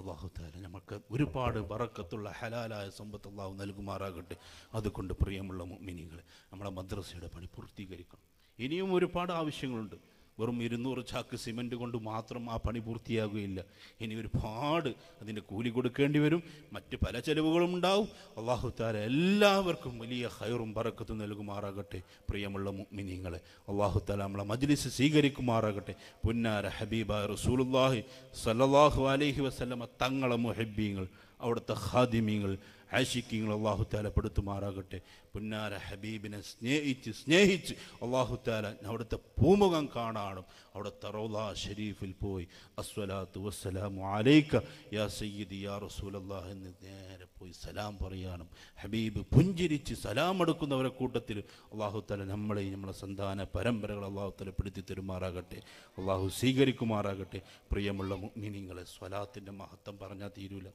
അള്ളാഹുത്താല നമുക്ക് ഒരുപാട് വറക്കത്തുള്ള ഹലാലായ സമ്പത്ത് അള്ളാഹു നൽകുമാറാകട്ടെ അതുകൊണ്ട് പ്രിയമുള്ള മിനികൾ നമ്മളെ മദ്രസയുടെ പണി പൂർത്തീകരിക്കണം ഇനിയും ഒരുപാട് ആവശ്യങ്ങളുണ്ട് വെറും ഇരുന്നൂറ് ചാക്ക് സിമൻറ്റ് കൊണ്ട് മാത്രം ആ പണി പൂർത്തിയാകുകയില്ല ഇനി ഒരുപാട് അതിൻ്റെ കൂലി കൊടുക്കേണ്ടി വരും മറ്റ് പല ചെലവുകളും ഉണ്ടാവും അള്ളാഹു താല എല്ലാവർക്കും വലിയ ഹയറും പറക്കത്തും നൽകുമാറാകട്ടെ പ്രിയമുള്ള മിനിങ്ങളെ അള്ളാഹു താല നമ്മളെ മജ്ലിസ് സ്വീകരിക്കുമാറാകട്ടെ പുന്നാര ഹബീബ റസൂൽഹി സല്ലാഹു അലൈഹി വസ്ലമ തങ്ങളെ മുഹബീങ്ങൾ അവിടുത്തെ ഹാദിമീങ്ങൾ ആശിക്കിങ്ങൾ അള്ളാഹു താല പെടുത്തുമാറാകട്ടെ പുന്നാര ഹബീബിനെ സ്നേഹിച്ച് സ്നേഹിച്ച് അള്ളാഹു താല അവിടുത്തെ പൂമുഖം കാണാനും അവിടെ തറോല ഷെരീഫിൽ പോയി അസ്വലാത്തു വസ്സലാമു അലൈക്ക യാ സയ്യിദ് യാ റസൂലല്ലാഹ് എന്ന് നേരെ പോയി സലാം പറയാനും ഹബീബ് പുഞ്ചിരിച്ച് സലാം എടുക്കുന്നവരെ കൂട്ടത്തിൽ അള്ളാഹു താല നമ്മളെയും നമ്മളെ സന്താന പരമ്പരകൾ അള്ളാഹു താല പെടുത്തി തരുമാറാകട്ടെ അള്ളാഹു സ്വീകരിക്കുമാറാകട്ടെ പ്രിയമുള്ള മിനിങ്ങളെ സ്വലാത്തിൻ്റെ മഹത്വം പറഞ്ഞാൽ തീരൂല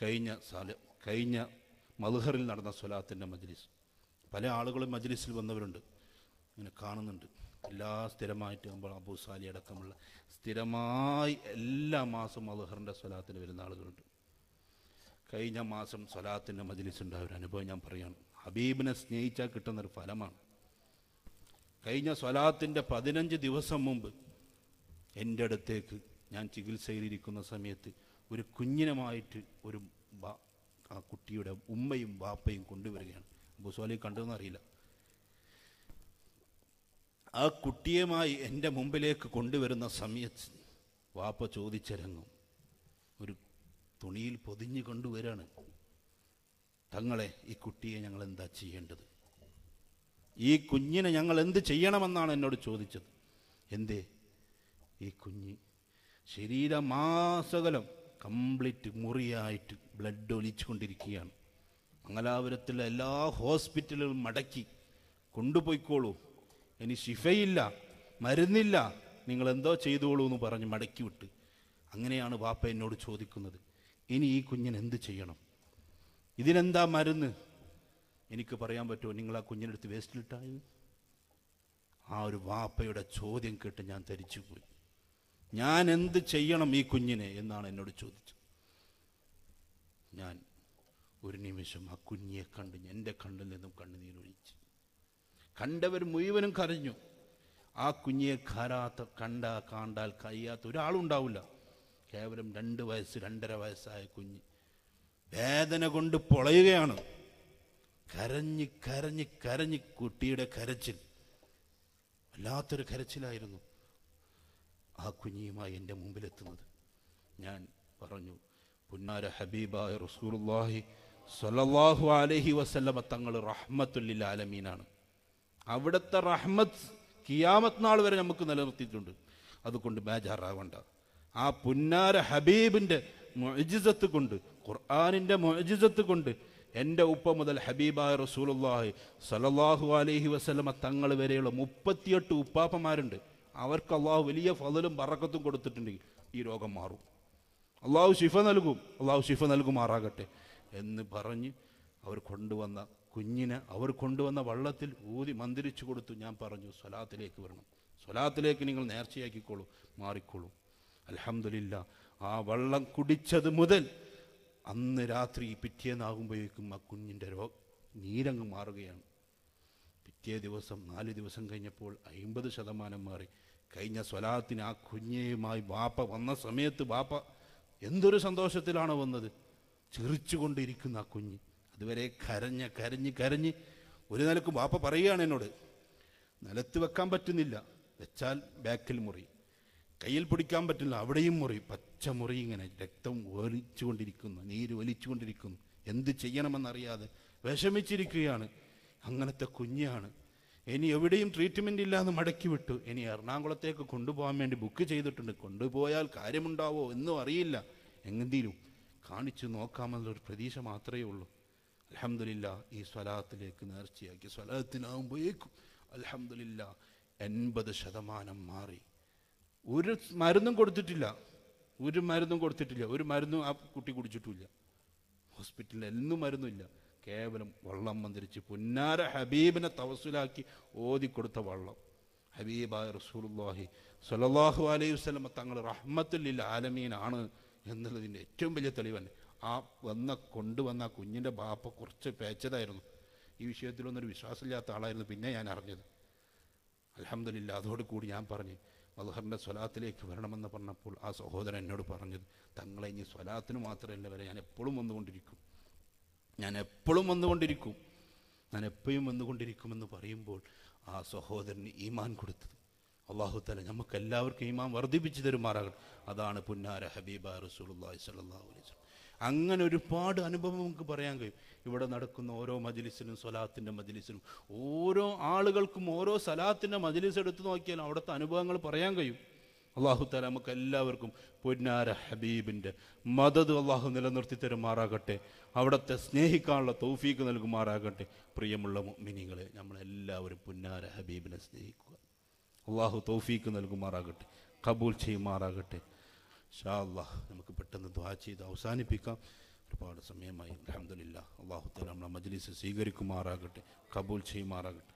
കഴിഞ്ഞ സാല കഴിഞ്ഞ മൽഹറിൽ നടന്ന സ്വലാത്തിൻ്റെ മജ്ലിസ് പല ആളുകളും മജ്ലിസിൽ വന്നവരുണ്ട് ഇങ്ങനെ കാണുന്നുണ്ട് എല്ലാ സ്ഥിരമായിട്ട് നമ്മൾ അബൂ സാലി അടക്കമുള്ള സ്ഥിരമായി എല്ലാ മാസവും മൽഹറിൻ്റെ സ്വലാത്തിന് വരുന്ന ആളുകളുണ്ട് കഴിഞ്ഞ മാസം സ്വലാത്തിൻ്റെ മജ്ലിസ് ഉണ്ടായ ഒരു അനുഭവം ഞാൻ പറയുകയാണ് ഹബീബിനെ സ്നേഹിച്ചാൽ കിട്ടുന്നൊരു ഫലമാണ് കഴിഞ്ഞ സ്വലാത്തിൻ്റെ പതിനഞ്ച് ദിവസം മുമ്പ് എൻ്റെ അടുത്തേക്ക് ഞാൻ ചികിത്സയിലിരിക്കുന്ന സമയത്ത് ഒരു കുഞ്ഞിനുമായിട്ട് ഒരു ആ കുട്ടിയുടെ ഉമ്മയും വാപ്പയും കൊണ്ടുവരികയാണ് ബുസോലി അറിയില്ല ആ കുട്ടിയുമായി എൻ്റെ മുമ്പിലേക്ക് കൊണ്ടുവരുന്ന സമയത്ത് വാപ്പ ചോദിച്ചിറങ്ങും ഒരു തുണിയിൽ പൊതിഞ്ഞ് കൊണ്ടുവരാണ് തങ്ങളെ ഈ കുട്ടിയെ ഞങ്ങൾ എന്താ ചെയ്യേണ്ടത് ഈ കുഞ്ഞിനെ ഞങ്ങൾ എന്ത് ചെയ്യണമെന്നാണ് എന്നോട് ചോദിച്ചത് എന്തേ ഈ കുഞ്ഞ് ശരീരമാസകലം കംപ്ലീറ്റ് മുറിയായിട്ട് ബ്ലഡ് ഒലിച്ചുകൊണ്ടിരിക്കുകയാണ് മംഗലാപുരത്തിലെ എല്ലാ ഹോസ്പിറ്റലുകളും മടക്കി കൊണ്ടുപോയിക്കോളൂ ഇനി ശിഫയില്ല മരുന്നില്ല നിങ്ങൾ എന്തോ ചെയ്തോളൂ എന്ന് പറഞ്ഞ് മടക്കി വിട്ട് അങ്ങനെയാണ് വാപ്പ എന്നോട് ചോദിക്കുന്നത് ഇനി ഈ കുഞ്ഞിന് എന്ത് ചെയ്യണം ഇതിനെന്താ മരുന്ന് എനിക്ക് പറയാൻ പറ്റുമോ നിങ്ങൾ ആ കുഞ്ഞിനെടുത്ത് വേസ്റ്റിലിട്ടായത് ആ ഒരു വാപ്പയുടെ ചോദ്യം കേട്ട് ഞാൻ ധരിച്ചുപോയി ഞാൻ എന്ത് ചെയ്യണം ഈ കുഞ്ഞിനെ എന്നാണ് എന്നോട് ചോദിച്ചത് ഞാൻ ഒരു നിമിഷം ആ കുഞ്ഞിയെ കണ്ടു എൻ്റെ കണ്ണിൽ നിന്നും കണ്ണുനീരൊഴിച്ച് കണ്ടവർ മുഴുവനും കരഞ്ഞു ആ കുഞ്ഞിയെ കാരാത്ത കണ്ട കാണ്ടാൽ കഴിയാത്ത ഒരാളുണ്ടാവില്ല കേവലം രണ്ട് വയസ്സ് രണ്ടര വയസ്സായ കുഞ്ഞ് വേദന കൊണ്ട് പൊളയുകയാണ് കരഞ്ഞ് കരഞ്ഞ് കരഞ്ഞ് കുട്ടിയുടെ കരച്ചിൽ വല്ലാത്തൊരു കരച്ചിലായിരുന്നു ആ കുഞ്ഞിയുമായി എൻ്റെ മുമ്പിലെത്തുന്നത് ഞാൻ പറഞ്ഞു പുന്നാര ഹബീബായ റസൂലുല്ലാഹി സൊല്ലാഹു അലഹി വസ്ല്ലമ തങ്ങൾ റഹ്മത്തുല്ലിൽ ആലമീനാണ് അവിടുത്തെ റഹ്മത്ത് കിയാമത്ത് നാൾ വരെ നമുക്ക് നിലനിർത്തിയിട്ടുണ്ട് അതുകൊണ്ട് ബേജാറാവണ്ട ആ പുന്നാര ഹബീബിൻ്റെ മൊഴിജിസത്ത് കൊണ്ട് ഖുർആാനിൻ്റെ മൊഴിജിസത്ത് കൊണ്ട് എൻ്റെ ഉപ്പ മുതൽ ഹബീബായ റസൂലുള്ളാഹി സലല്ലാഹു അലഹി വസ്ലമ തങ്ങൾ വരെയുള്ള മുപ്പത്തിയെട്ട് ഉപ്പാപ്പമാരുണ്ട് അവർക്ക് അള്ളാഹു വലിയ ഫതലും പറക്കത്തും കൊടുത്തിട്ടുണ്ടെങ്കിൽ ഈ രോഗം മാറും അള്ളാഹു ശിഫ നൽകും അള്ളാഹു ശിഫ നൽകുമാറാകട്ടെ എന്ന് പറഞ്ഞ് അവർ കൊണ്ടുവന്ന കുഞ്ഞിനെ അവർ കൊണ്ടുവന്ന വള്ളത്തിൽ ഊതി മന്ദിരിച്ചു കൊടുത്തു ഞാൻ പറഞ്ഞു സ്വലാത്തിലേക്ക് വരണം സ്വലാത്തിലേക്ക് നിങ്ങൾ നേർച്ചയാക്കിക്കോളൂ മാറിക്കോളൂ അലഹമില്ല ആ വള്ളം കുടിച്ചത് മുതൽ അന്ന് രാത്രി പിറ്റേന്നാകുമ്പോഴേക്കും ആ കുഞ്ഞിൻ്റെ രോഗ നീരങ്ങ് മാറുകയാണ് പിറ്റേ ദിവസം നാല് ദിവസം കഴിഞ്ഞപ്പോൾ അയിമ്പത് ശതമാനം മാറി കഴിഞ്ഞ സ്വലാത്തിന് ആ കുഞ്ഞിയുമായി ബാപ്പ വന്ന സമയത്ത് ബാപ്പ എന്തൊരു സന്തോഷത്തിലാണ് വന്നത് ചിറിച്ചുകൊണ്ടിരിക്കുന്ന ആ കുഞ്ഞ് അതുവരെ കരഞ്ഞ കരഞ്ഞ് കരഞ്ഞ് ഒരു നിലക്ക് വാപ്പ പറയുകയാണ് എന്നോട് നിലത്ത് വെക്കാൻ പറ്റുന്നില്ല വെച്ചാൽ ബാക്കിൽ മുറി കയ്യിൽ പിടിക്കാൻ പറ്റില്ല അവിടെയും മുറി പച്ച മുറി ഇങ്ങനെ രക്തം ഒലിച്ചുകൊണ്ടിരിക്കുന്നു നീര് ഒലിച്ചുകൊണ്ടിരിക്കുന്നു എന്ത് ചെയ്യണമെന്നറിയാതെ വിഷമിച്ചിരിക്കുകയാണ് അങ്ങനത്തെ കുഞ്ഞാണ് ഇനി എവിടെയും ട്രീറ്റ്മെൻ്റ് ഇല്ലാന്ന് മടക്കി വിട്ടു ഇനി എറണാകുളത്തേക്ക് കൊണ്ടുപോകാൻ വേണ്ടി ബുക്ക് ചെയ്തിട്ടുണ്ട് കൊണ്ടുപോയാൽ കാര്യമുണ്ടാവോ എന്നും അറിയില്ല എങ്ങനെയും കാണിച്ചു നോക്കാമെന്നുള്ളൊരു പ്രതീക്ഷ മാത്രമേ ഉള്ളൂ അലഹമില്ല ഈ സ്വലാത്തിലേക്ക് നേർച്ചയാക്കി സ്വലാത്തിനാകുമ്പോഴേക്കും അലഹമില്ല എൺപത് ശതമാനം മാറി ഒരു മരുന്നും കൊടുത്തിട്ടില്ല ഒരു മരുന്നും കൊടുത്തിട്ടില്ല ഒരു മരുന്നും ആ കുട്ടി കുടിച്ചിട്ടില്ല ഹോസ്പിറ്റലിൽ എന്നും മരുന്നില്ല കേവലം വള്ളം മന്ത്രിച്ച് പുന്നാര ഹബീബിനെ തവസുലാക്കി ഓതിക്കൊടുത്ത വള്ളം ഹബീബായ റസൂലുല്ലാഹി സൊല്ലാഹു അലൈഹി വസ്ലമ തങ്ങൾ റഹ്മത്തുല്ലിൽ ആലമീനാണ് എന്നുള്ളതിൻ്റെ ഏറ്റവും വലിയ തെളിവന്നെ ആ വന്ന കൊണ്ടുവന്ന ആ കുഞ്ഞിൻ്റെ ബാപ്പ കുറച്ച് പേച്ചതായിരുന്നു ഈ വിഷയത്തിലൊന്നൊരു വിശ്വാസമില്ലാത്ത ആളായിരുന്നു പിന്നെ ഞാൻ അറിഞ്ഞത് അലഹമില്ല അതോട് കൂടി ഞാൻ പറഞ്ഞു മധുഹറിൻ്റെ സ്വലാത്തിലേക്ക് വരണമെന്ന് പറഞ്ഞപ്പോൾ ആ സഹോദരൻ എന്നോട് പറഞ്ഞത് തങ്ങളെ ഇനി സ്വലാത്തിന് മാത്രമല്ല വരെ ഞാൻ എപ്പോഴും വന്നുകൊണ്ടിരിക്കും ഞാൻ എപ്പോഴും വന്നുകൊണ്ടിരിക്കും ഞാൻ എപ്പോഴും വന്നുകൊണ്ടിരിക്കുമെന്ന് പറയുമ്പോൾ ആ സഹോദരന് ഈമാൻ കൊടുത്തത് അള്ളാഹു തല നമുക്ക് എല്ലാവർക്കും ഈമാൻ വർദ്ധിപ്പിച്ചു തരുമാറാകട്ടെ അതാണ് പുന്നാര ഹബീബ റസൂൽ സല്ലാ അങ്ങനെ ഒരുപാട് അനുഭവം നമുക്ക് പറയാൻ കഴിയും ഇവിടെ നടക്കുന്ന ഓരോ മജിലിസിനും സ്വലാത്തിൻ്റെ മജിലിസിനും ഓരോ ആളുകൾക്കും ഓരോ സലാത്തിൻ്റെ മജിലിസ് എടുത്തു നോക്കിയാൽ അവിടുത്തെ അനുഭവങ്ങൾ പറയാൻ കഴിയും അള്ളാഹുത്താല നമുക്ക് എല്ലാവർക്കും പൊന്നാര ഹബീബിൻ്റെ മദത് അള്ളാഹു നിലനിർത്തി തരുമാറാകട്ടെ അവിടത്തെ സ്നേഹിക്കാനുള്ള തൗഫീക്ക് നൽകുമാറാകട്ടെ പ്രിയമുള്ള മിനിങ്ങളെ നമ്മളെല്ലാവരും പൊന്നാര ഹബീബിനെ സ്നേഹിക്കുക അള്ളാഹു തൗഫീക്ക് നൽകുമാറാകട്ടെ കബൂൽ ചെയ്യുമാറാകട്ടെ ഷാ അള്ളാഹ് നമുക്ക് പെട്ടെന്ന് ദ്വാ ചെയ്ത് അവസാനിപ്പിക്കാം ഒരുപാട് സമയമായി അലഹമില്ല അള്ളാഹു താല നമ്മളെ മജ്ലിസ് സ്വീകരിക്കുമാറാകട്ടെ കബൂൽ ചെയ്യുമാറാകട്ടെ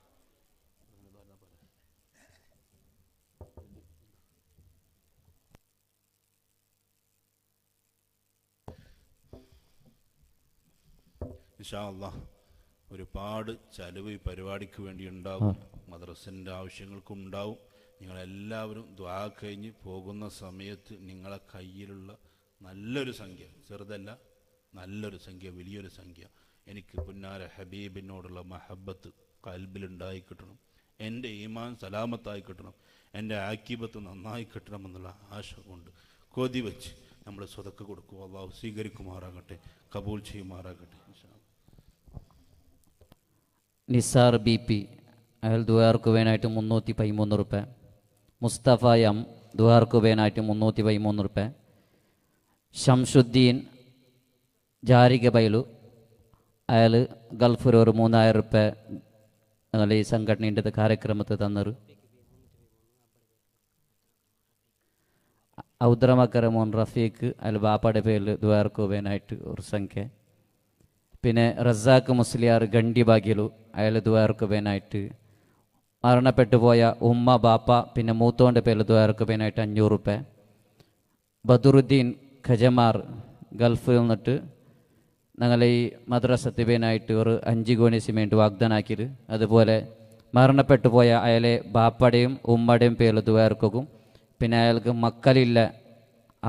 ഇഷാല്ല ഒരുപാട് ചെലവ് ഈ പരിപാടിക്ക് വേണ്ടി ഉണ്ടാവും മദ്രസിൻ്റെ ആവശ്യങ്ങൾക്കും ഉണ്ടാവും നിങ്ങളെല്ലാവരും ദ്വാ കഴിഞ്ഞ് പോകുന്ന സമയത്ത് നിങ്ങളെ കയ്യിലുള്ള നല്ലൊരു സംഖ്യ ചെറുതല്ല നല്ലൊരു സംഖ്യ വലിയൊരു സംഖ്യ എനിക്ക് പുന്നാര ഹബീബിനോടുള്ള മഹബത്ത് കൽബിലുണ്ടായി കിട്ടണം എൻ്റെ ഈമാൻ സലാമത്തായി കിട്ടണം എൻ്റെ ആക്കിബത്ത് നന്നായി കിട്ടണമെന്നുള്ള എന്നുള്ള ആശ കൊണ്ട് കൊതി വെച്ച് നമ്മൾ സ്വതക്ക് കൊടുക്കും അള്ളാഹു സ്വീകരിക്കുമാറാകട്ടെ കബൂൾ ചെയ്യുമാറാകട്ടെ നിസാർ ബി പി അയാൾ ദുഹാർക്കുവേനായിട്ട് മുന്നൂറ്റി പതിമൂന്ന് റുപ്യ മുസ്തഫ എം ദുഹാർക്കുവേനായിട്ട് മുന്നൂറ്റി പതിമൂന്ന് റുപ്യ ഷംഷുദ്ദീൻ ജാരിക ബൈലു അയാൾ ഗൾഫിൽ ഒരു മൂന്നായിരം റുപ്യ ഈ സംഘടനയുടെ കാര്യക്രമത്തിൽ തന്നൊരു ഔദ്രമക്കര മോൻ റഫീഖ് അയാൾ ബാപ്പയുടെ പേരിൽ ദ്വാർക്കുവേനായിട്ട് ഒരു സംഖ്യ പിന്നെ റസാഖ് മുസ്ലിയാർ ഗണ്ടി ബാഗിലു അയാൾ ദ്വാർക്ക് പേനായിട്ട് മരണപ്പെട്ടു പോയ ഉമ്മ ബാപ്പ പിന്നെ മൂത്തോൻ്റെ പേര് ദ്വാർക്ക് പേനായിട്ട് അഞ്ഞൂറ് റുപ്യ ബദറുദ്ദീൻ ഖജമാർ ഗൾഫിൽ നിന്നിട്ട് ഞങ്ങൾ ഈ മദ്രസത്തി പേനായിട്ട് ഒരു അഞ്ച് കോണി സിമേൻ്റ് വാഗ്ദാനാക്കിയത് അതുപോലെ മരണപ്പെട്ടു പോയ അയാളെ ബാപ്പയുടെയും ഉമ്മയുടെയും പേര് ദ്വാർക്കും പിന്നെ അയാൾക്ക് മക്കളില്ല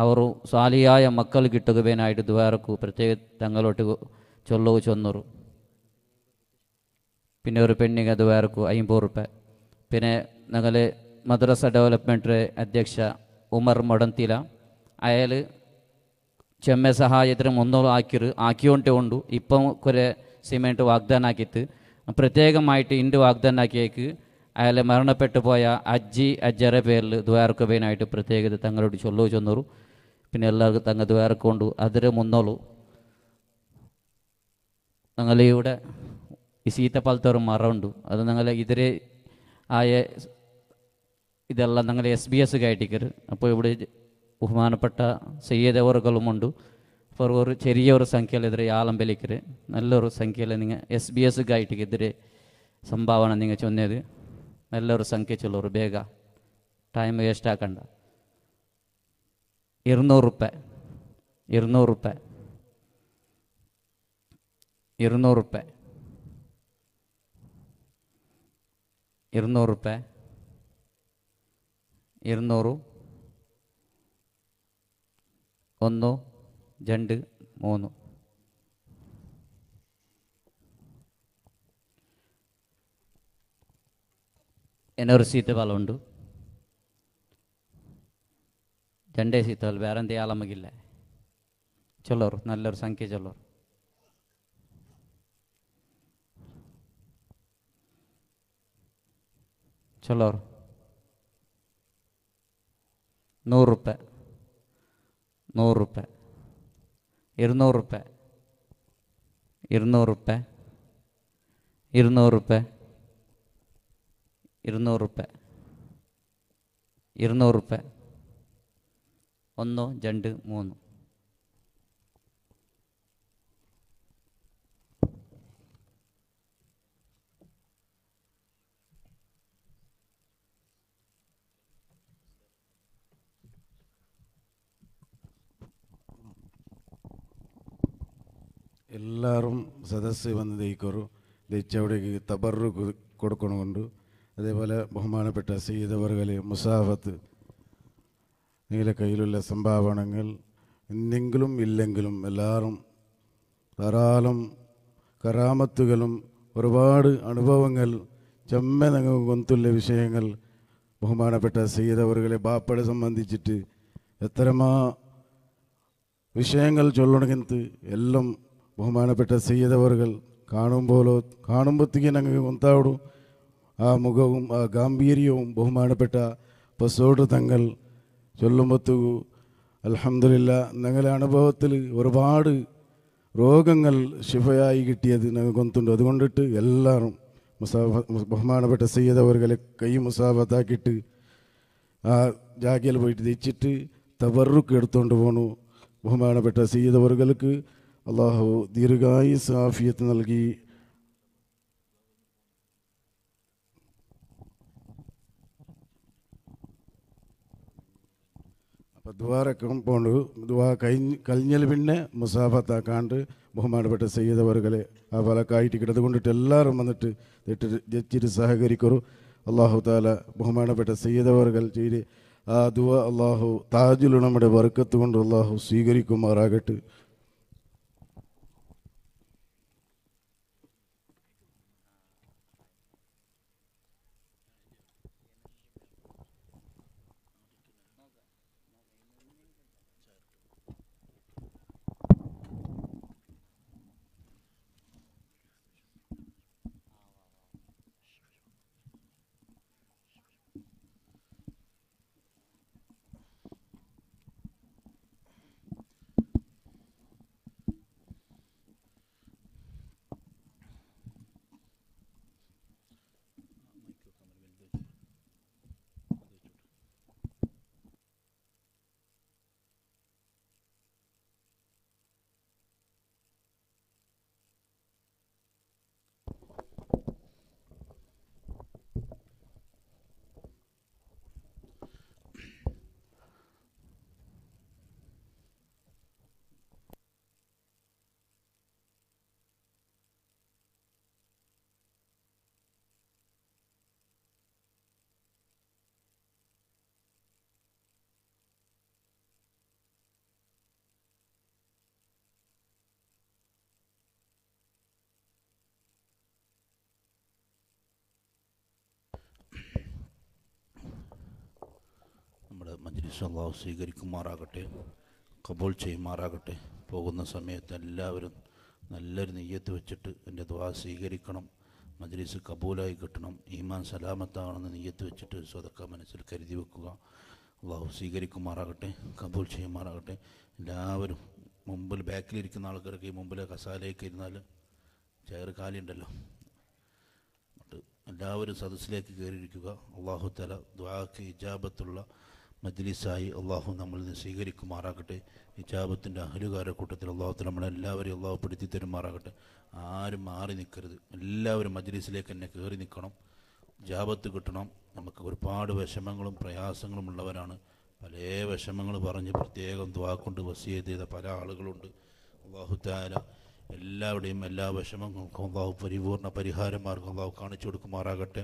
അവർ സ്വാലിയായ മക്കൾ കിട്ടുകവേനായിട്ട് ദ്വാർക്കു പ്രത്യേക തങ്ങളോട്ട് ಚೊಲ್ಲವು ಚೊನ್ನೂರು പിന്നെ ഒരു പെണ്ണിങ് അത് വേർക്കു അമ്പത് റുപ്യ പിന്നെ നിങ്ങൾ മദ്രസ ഡെവലപ്മെൻറ്റ് അധ്യക്ഷ ഉമർ മൊടന്തില അയാൾ ചെമ്മ സഹായത്തിന് മുന്നോളം ആക്കിയത് ആക്കിയോണ്ടേ ഉണ്ടു ഇപ്പം കുറെ സിമെൻറ്റ് ആക്കിയിട്ട് പ്രത്യേകമായിട്ട് ഇൻഡ് വാഗ്ദാനാക്കിയേക്ക് അയാൾ മരണപ്പെട്ടു പോയ അജ്ജി അജ്ജറെ പേരിൽ ദ്വാർക്കുബേനായിട്ട് പ്രത്യേകത തങ്ങളോട് ചൊല്ലു ചെന്നൂറു പിന്നെ എല്ലാവർക്കും തങ്ങൾ ദ്വാരക്കൊണ്ടു അതിരെ മുന്നോളൂ ഞങ്ങളിവിടെ ഇസീത്ത പാലത്തോറും മറവുണ്ട് അത് ഞങ്ങൾ ഇതിരെ ആയ ഇതെല്ലാം ഞങ്ങൾ എസ് ബി എസ് കയറ്റിക്കര് അപ്പോൾ ഇവിടെ ബഹുമാനപ്പെട്ട സയ്യദ് അവർക്കളുമുണ്ട് അപ്പോൾ ഒരു ചെറിയ ഒരു സംഖ്യയിൽ എതിരെ ആലമ്പലിക്കര് നല്ലൊരു സംഖ്യയിൽ നിങ്ങൾ എസ് ബി എസ് കയറ്റിക്കെതിരെ സംഭാവന നിങ്ങൾ ചെന്നത് നല്ലൊരു സംഖ്യ ചൊല്ലൊരു വേഗ ടൈം വേസ്റ്റ് ആക്കണ്ട ഇരുന്നൂറ് റുപ്യ ഇരുന്നൂറ് റുപ്യ ഇരുന്നൂറ് റുപ്യ ഇരുന്നൂറ് റുപ്യ ഇരുന്നൂറ് ഒന്ന് രണ്ട് മൂന്ന് ఎన్నో సీట్ వాళ్ళు ఉండు രണ്ടേ സീത്തുകൾ വേറെ എന്ത് ആളമ്മക്കില്ല ചൊല്ലോർ നല്ലൊരു സംഖ്യ ചൊല്ലോർ சொல்லோர் നൂറുപ്യ നൂറുപ്യ ഇരുന്നൂറുപ്യ ഇരുന്നൂറുപ്യ ഇരുന്നൂറുപ്യ ഇരുന്നൂറുപ്യ ഇരുന്നൂറുപ്യ ഒന്ന് രണ്ട് മൂന്ന് എല്ലാവരും സദസ്സ് വന്ന് ദയിക്കൊരു അവിടേക്ക് തബറു കൊടുക്കണമുണ്ട് അതേപോലെ ബഹുമാനപ്പെട്ട വർഗലി മുസാഫത്ത് നീല കയ്യിലുള്ള സംഭാവനകൾ എന്തെങ്കിലും ഇല്ലെങ്കിലും എല്ലാവരും ധാരാളം കരാമത്തുകളും ഒരുപാട് അനുഭവങ്ങൾ ചെമ്മ ഞങ്ങൾക്ക് കൊന്തുള്ള വിഷയങ്ങൾ ബഹുമാനപ്പെട്ട സീതവർഗലെ ബാപ്പടെ സംബന്ധിച്ചിട്ട് എത്രമാ വിഷയങ്ങൾ ചൊല്ലണമെങ്കിൽ എല്ലാം ബഹുമാനപ്പെട്ട സീതവർകൾ കാണുമ്പോഴോ കാണുമ്പോഴത്തേക്കും അങ്ങ് ഉണ്ടാവിടും ആ മുഖവും ആ ഗാംഭീര്യവും ബഹുമാനപ്പെട്ട പസോട് തങ്ങൾ ചൊല്ലുമ്പോത്തു അലഹമില്ല ഞങ്ങളുടെ അനുഭവത്തിൽ ഒരുപാട് രോഗങ്ങൾ ശിഫയായി കിട്ടിയത് ഞങ്ങൾക്കൊന്നുണ്ട് അതുകൊണ്ടിട്ട് എല്ലാവരും മുസാഫ ബഹുമാനപ്പെട്ട സയ്യദവർകളെ കൈ മുസാഫത്താക്കിയിട്ട് ആ ജാഗ്യയിൽ പോയിട്ട് ജയിച്ചിട്ട് തവറുക്ക് എടുത്തുകൊണ്ട് പോണു ബഹുമാനപ്പെട്ട സയ്യദവർകൾക്ക് അള്ളാഹു ദീർഘായുസ് ആഫിയത്ത് നൽകി അപ്പോൾ പോണ്ടു ദ്വാ കഴിഞ്ഞ് കഴിഞ്ഞൽ പിന്നെ മുസാഫത്താക്കാണ്ട് ബഹുമാനപ്പെട്ട സയ്യിദ് അവർകളെ ആ പലക്കായിട്ട് കൊണ്ടിട്ട് എല്ലാവരും വന്നിട്ട് ഇട്ടിട്ട് ജച്ചിട്ട് സഹകരിക്കറു അള്ളാഹു താല ബഹുമാനപ്പെട്ട സയ്യിദ് അവർകൾ ചെയ്ത് ആ ദുവ അള്ളാഹു താജുൽ നമ്മുടെ വർക്കത്ത് കൊണ്ട് അള്ളാഹു സ്വീകരിക്കുമാറാകട്ടെ അള്ളാഹു സ്വീകരിക്കുമാറാകട്ടെ കബൂൾ ചെയ്യുമാറാകട്ടെ പോകുന്ന സമയത്ത് എല്ലാവരും നല്ലൊരു നെയ്യത്ത് വെച്ചിട്ട് എൻ്റെ ദ്വാ സ്വീകരിക്കണം മജ്ലിസ് കബൂലായി കിട്ടണം ഈമാൻ സലാമത്താണെന്ന് നെയ്യത്ത് വെച്ചിട്ട് സ്വതക്ക മനസ്സിൽ കരുതി വെക്കുക അള്ളാഹു സ്വീകരിക്കുമാറാകട്ടെ കബൂൾ ചെയ്യുമാറാകട്ടെ എല്ലാവരും മുമ്പിൽ ബാക്കിലിരിക്കുന്ന ആൾക്കാർക്ക് ഈ മുമ്പിലെ കസാലയൊക്കെ ഇരുന്നാൽ ചേർ കാലിയുണ്ടല്ലോ എല്ലാവരും സദസ്സിലേക്ക് കയറിയിരിക്കുക അള്ളാഹു തല ദ്വാക്ക് ഇജാബത്തുള്ള മജ്ലിസായി അള്ളാഹു നമ്മളിൽ നിന്ന് സ്വീകരിക്കുമാറാകട്ടെ നിജാബത്തിൻ്റെ അഹലുകാര കൂട്ടത്തിൽ അള്ളാഹുത്തിൽ നമ്മളെല്ലാവരെയും അള്ളാഹപ്പെടുത്തി തരുമാറാകട്ടെ ആരും മാറി നിൽക്കരുത് എല്ലാവരും മജ്ലിസിലേക്ക് തന്നെ കയറി നിൽക്കണം ജാപത്ത് കിട്ടണം നമുക്ക് ഒരുപാട് വിഷമങ്ങളും പ്രയാസങ്ങളും ഉള്ളവരാണ് പല വിഷമങ്ങൾ പറഞ്ഞ് പ്രത്യേകം ദ്വാക്കൊണ്ട് വസീ ചെയ്ത പല ആളുകളുണ്ട് അള്ളാഹുത്താല എല്ലാവരുടെയും എല്ലാ വിഷമങ്ങൾക്കും അള്ളാഹു പരിപൂർണ്ണ പരിഹാരമാർഗം അള്ളാഹു കാണിച്ചു കൊടുക്കുമാറാകട്ടെ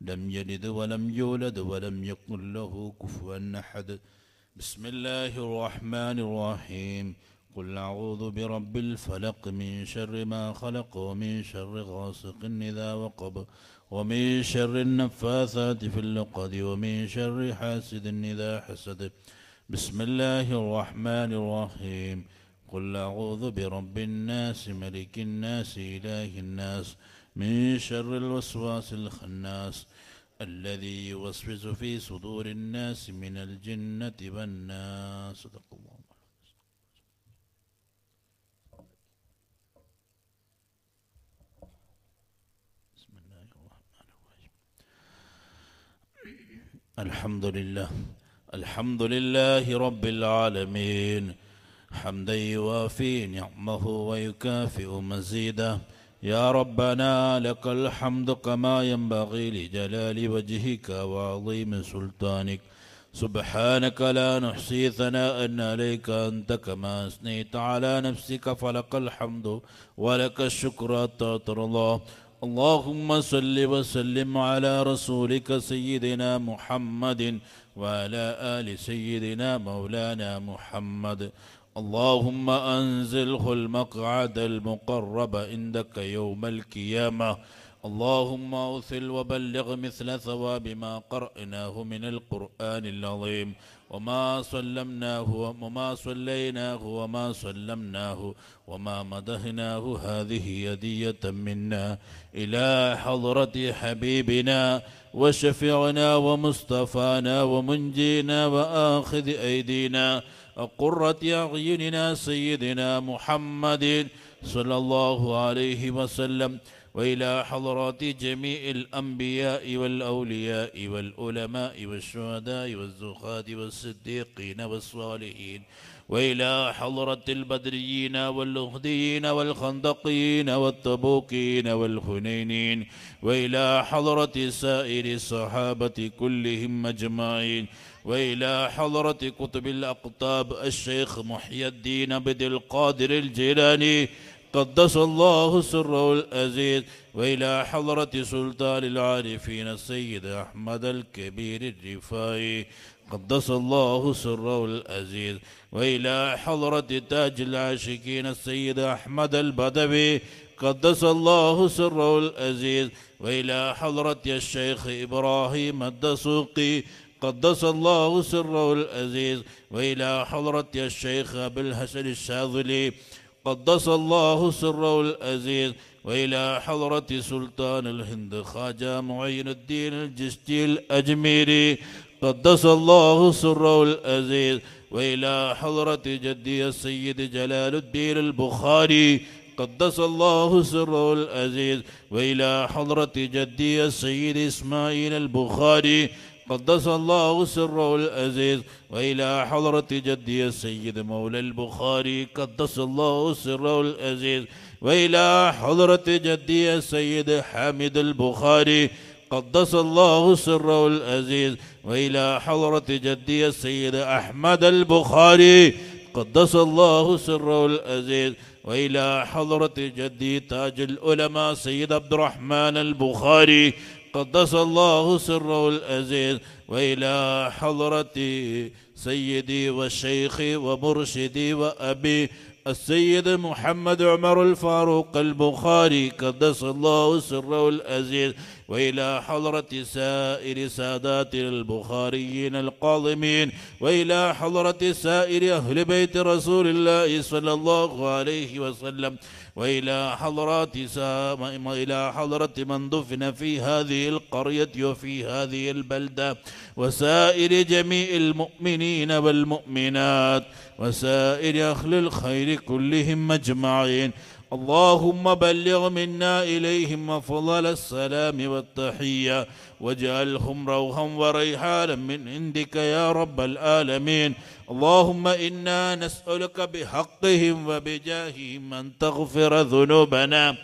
لم يلد ولم يولد ولم يكن له كفوا أحد بسم الله الرحمن الرحيم قل أعوذ برب الفلق من شر ما خلق ومن شر غاسق إذا وقب ومن شر النفاثات في اللقد ومن شر حاسد إذا حسد بسم الله الرحمن الرحيم قل أعوذ برب الناس ملك الناس إله الناس من شر الوسواس الخناس الذي يوسوس في صدور الناس من الجنة والناس صدق الله الحمد لله الحمد لله رب العالمين حمدا يوافي نعمه ويكافئ مزيده يا ربنا لك الحمد كما ينبغي لجلال وجهك وعظيم سلطانك سبحانك لا نحصي ثناء عليك أنت كما أثنيت على نفسك فلك الحمد ولك الشكر الله اللهم صل وسلم على رسولك سيدنا محمد وعلى آل سيدنا مولانا محمد اللهم أنزله المقعد المقرب عندك يوم القيامة اللهم أوثل وبلغ مثل ثواب ما قرأناه من القرآن العظيم وما سلمناه وما صليناه وما سلمناه وما مدهناه هذه هدية منا إلى حضرة حبيبنا وشفيعنا ومصطفانا ومنجينا وآخذ أيدينا قرة أعيننا سيدنا محمد صلى الله عليه وسلم وإلى حضرات جميع الأنبياء والأولياء والعلماء والشهداء والزخاة والصديقين والصالحين وإلى حضرة البدريين والأخديين والخندقيين والتبوكين والحنينين وإلى حضرة سائر الصحابة كلهم أجمعين وإلى حضرة كتب الأقطاب الشيخ محي الدين بد القادر الجيلاني قدس الله سره الأزيد وإلى حضرة سلطان العارفين السيد أحمد الكبير الرفاعي قدس الله سره الأزيد وإلى حضرة تاج العاشقين السيد أحمد البدوي قدس الله سره الأزيد وإلى حضرة الشيخ إبراهيم الدسوقي قدس الله سره العزيز وإلى حضرة الشيخ أبي الحسن الشاذلي قدس الله سره العزيز وإلى حضرة سلطان الهند خاجة معين الدين الجستي الأجميري قدس الله سره العزيز وإلى حضرة جدي السيد جلال الدين البخاري قدس الله سره العزيز وإلى حضرة جدي السيد إسماعيل البخاري قدس الله سره الأزيز وإلى حضرة جدي السيد مولى البخاري قدس الله سره الأزيز وإلى حضرة جدي السيد حامد البخاري قدس الله سره الأزيز وإلى حضرة جدي السيد أحمد البخاري قدس الله سره الأزيز وإلى حضرة جدي تاج العلماء سيد عبد الرحمن البخاري قدس الله سره الأزيد وإلى حضرة سيدي والشيخ ومرشدي وأبي السيد محمد عمر الفاروق البخاري قدس الله سره الأزيد وإلى حضرة سائر سادات البخاريين القاضمين وإلى حضرة سائر أهل بيت رسول الله صلى الله عليه وسلم وإلى حضرات سام إلى حضرة من دفن في هذه القرية وفي هذه البلدة وسائر جميع المؤمنين والمؤمنات وسائر أهل الخير كلهم أجمعين اللهم بلغ منا إليهم أفضل السلام والتحية واجعلهم روحا وريحانا من عندك يا رب العالمين اللهم إنا نسألك بحقهم وبجاههم أن تغفر ذنوبنا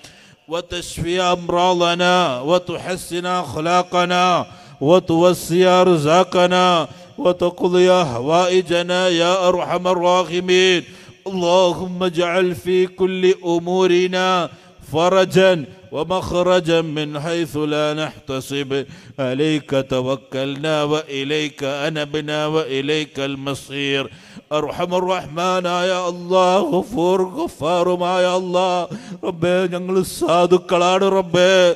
وتشفي أمراضنا وتحسن أخلاقنا وتوسي أرزاقنا وتقضي أحوائجنا يا أرحم الراحمين اللهم اجعل في كل أمورنا فرجا ومخرجا من حيث لا نحتسب عليك توكلنا وإليك أنبنا وإليك المصير أرحم الرحمن يا الله غفور غفار ما يا الله ربي جنجل الصادق كلاد ربي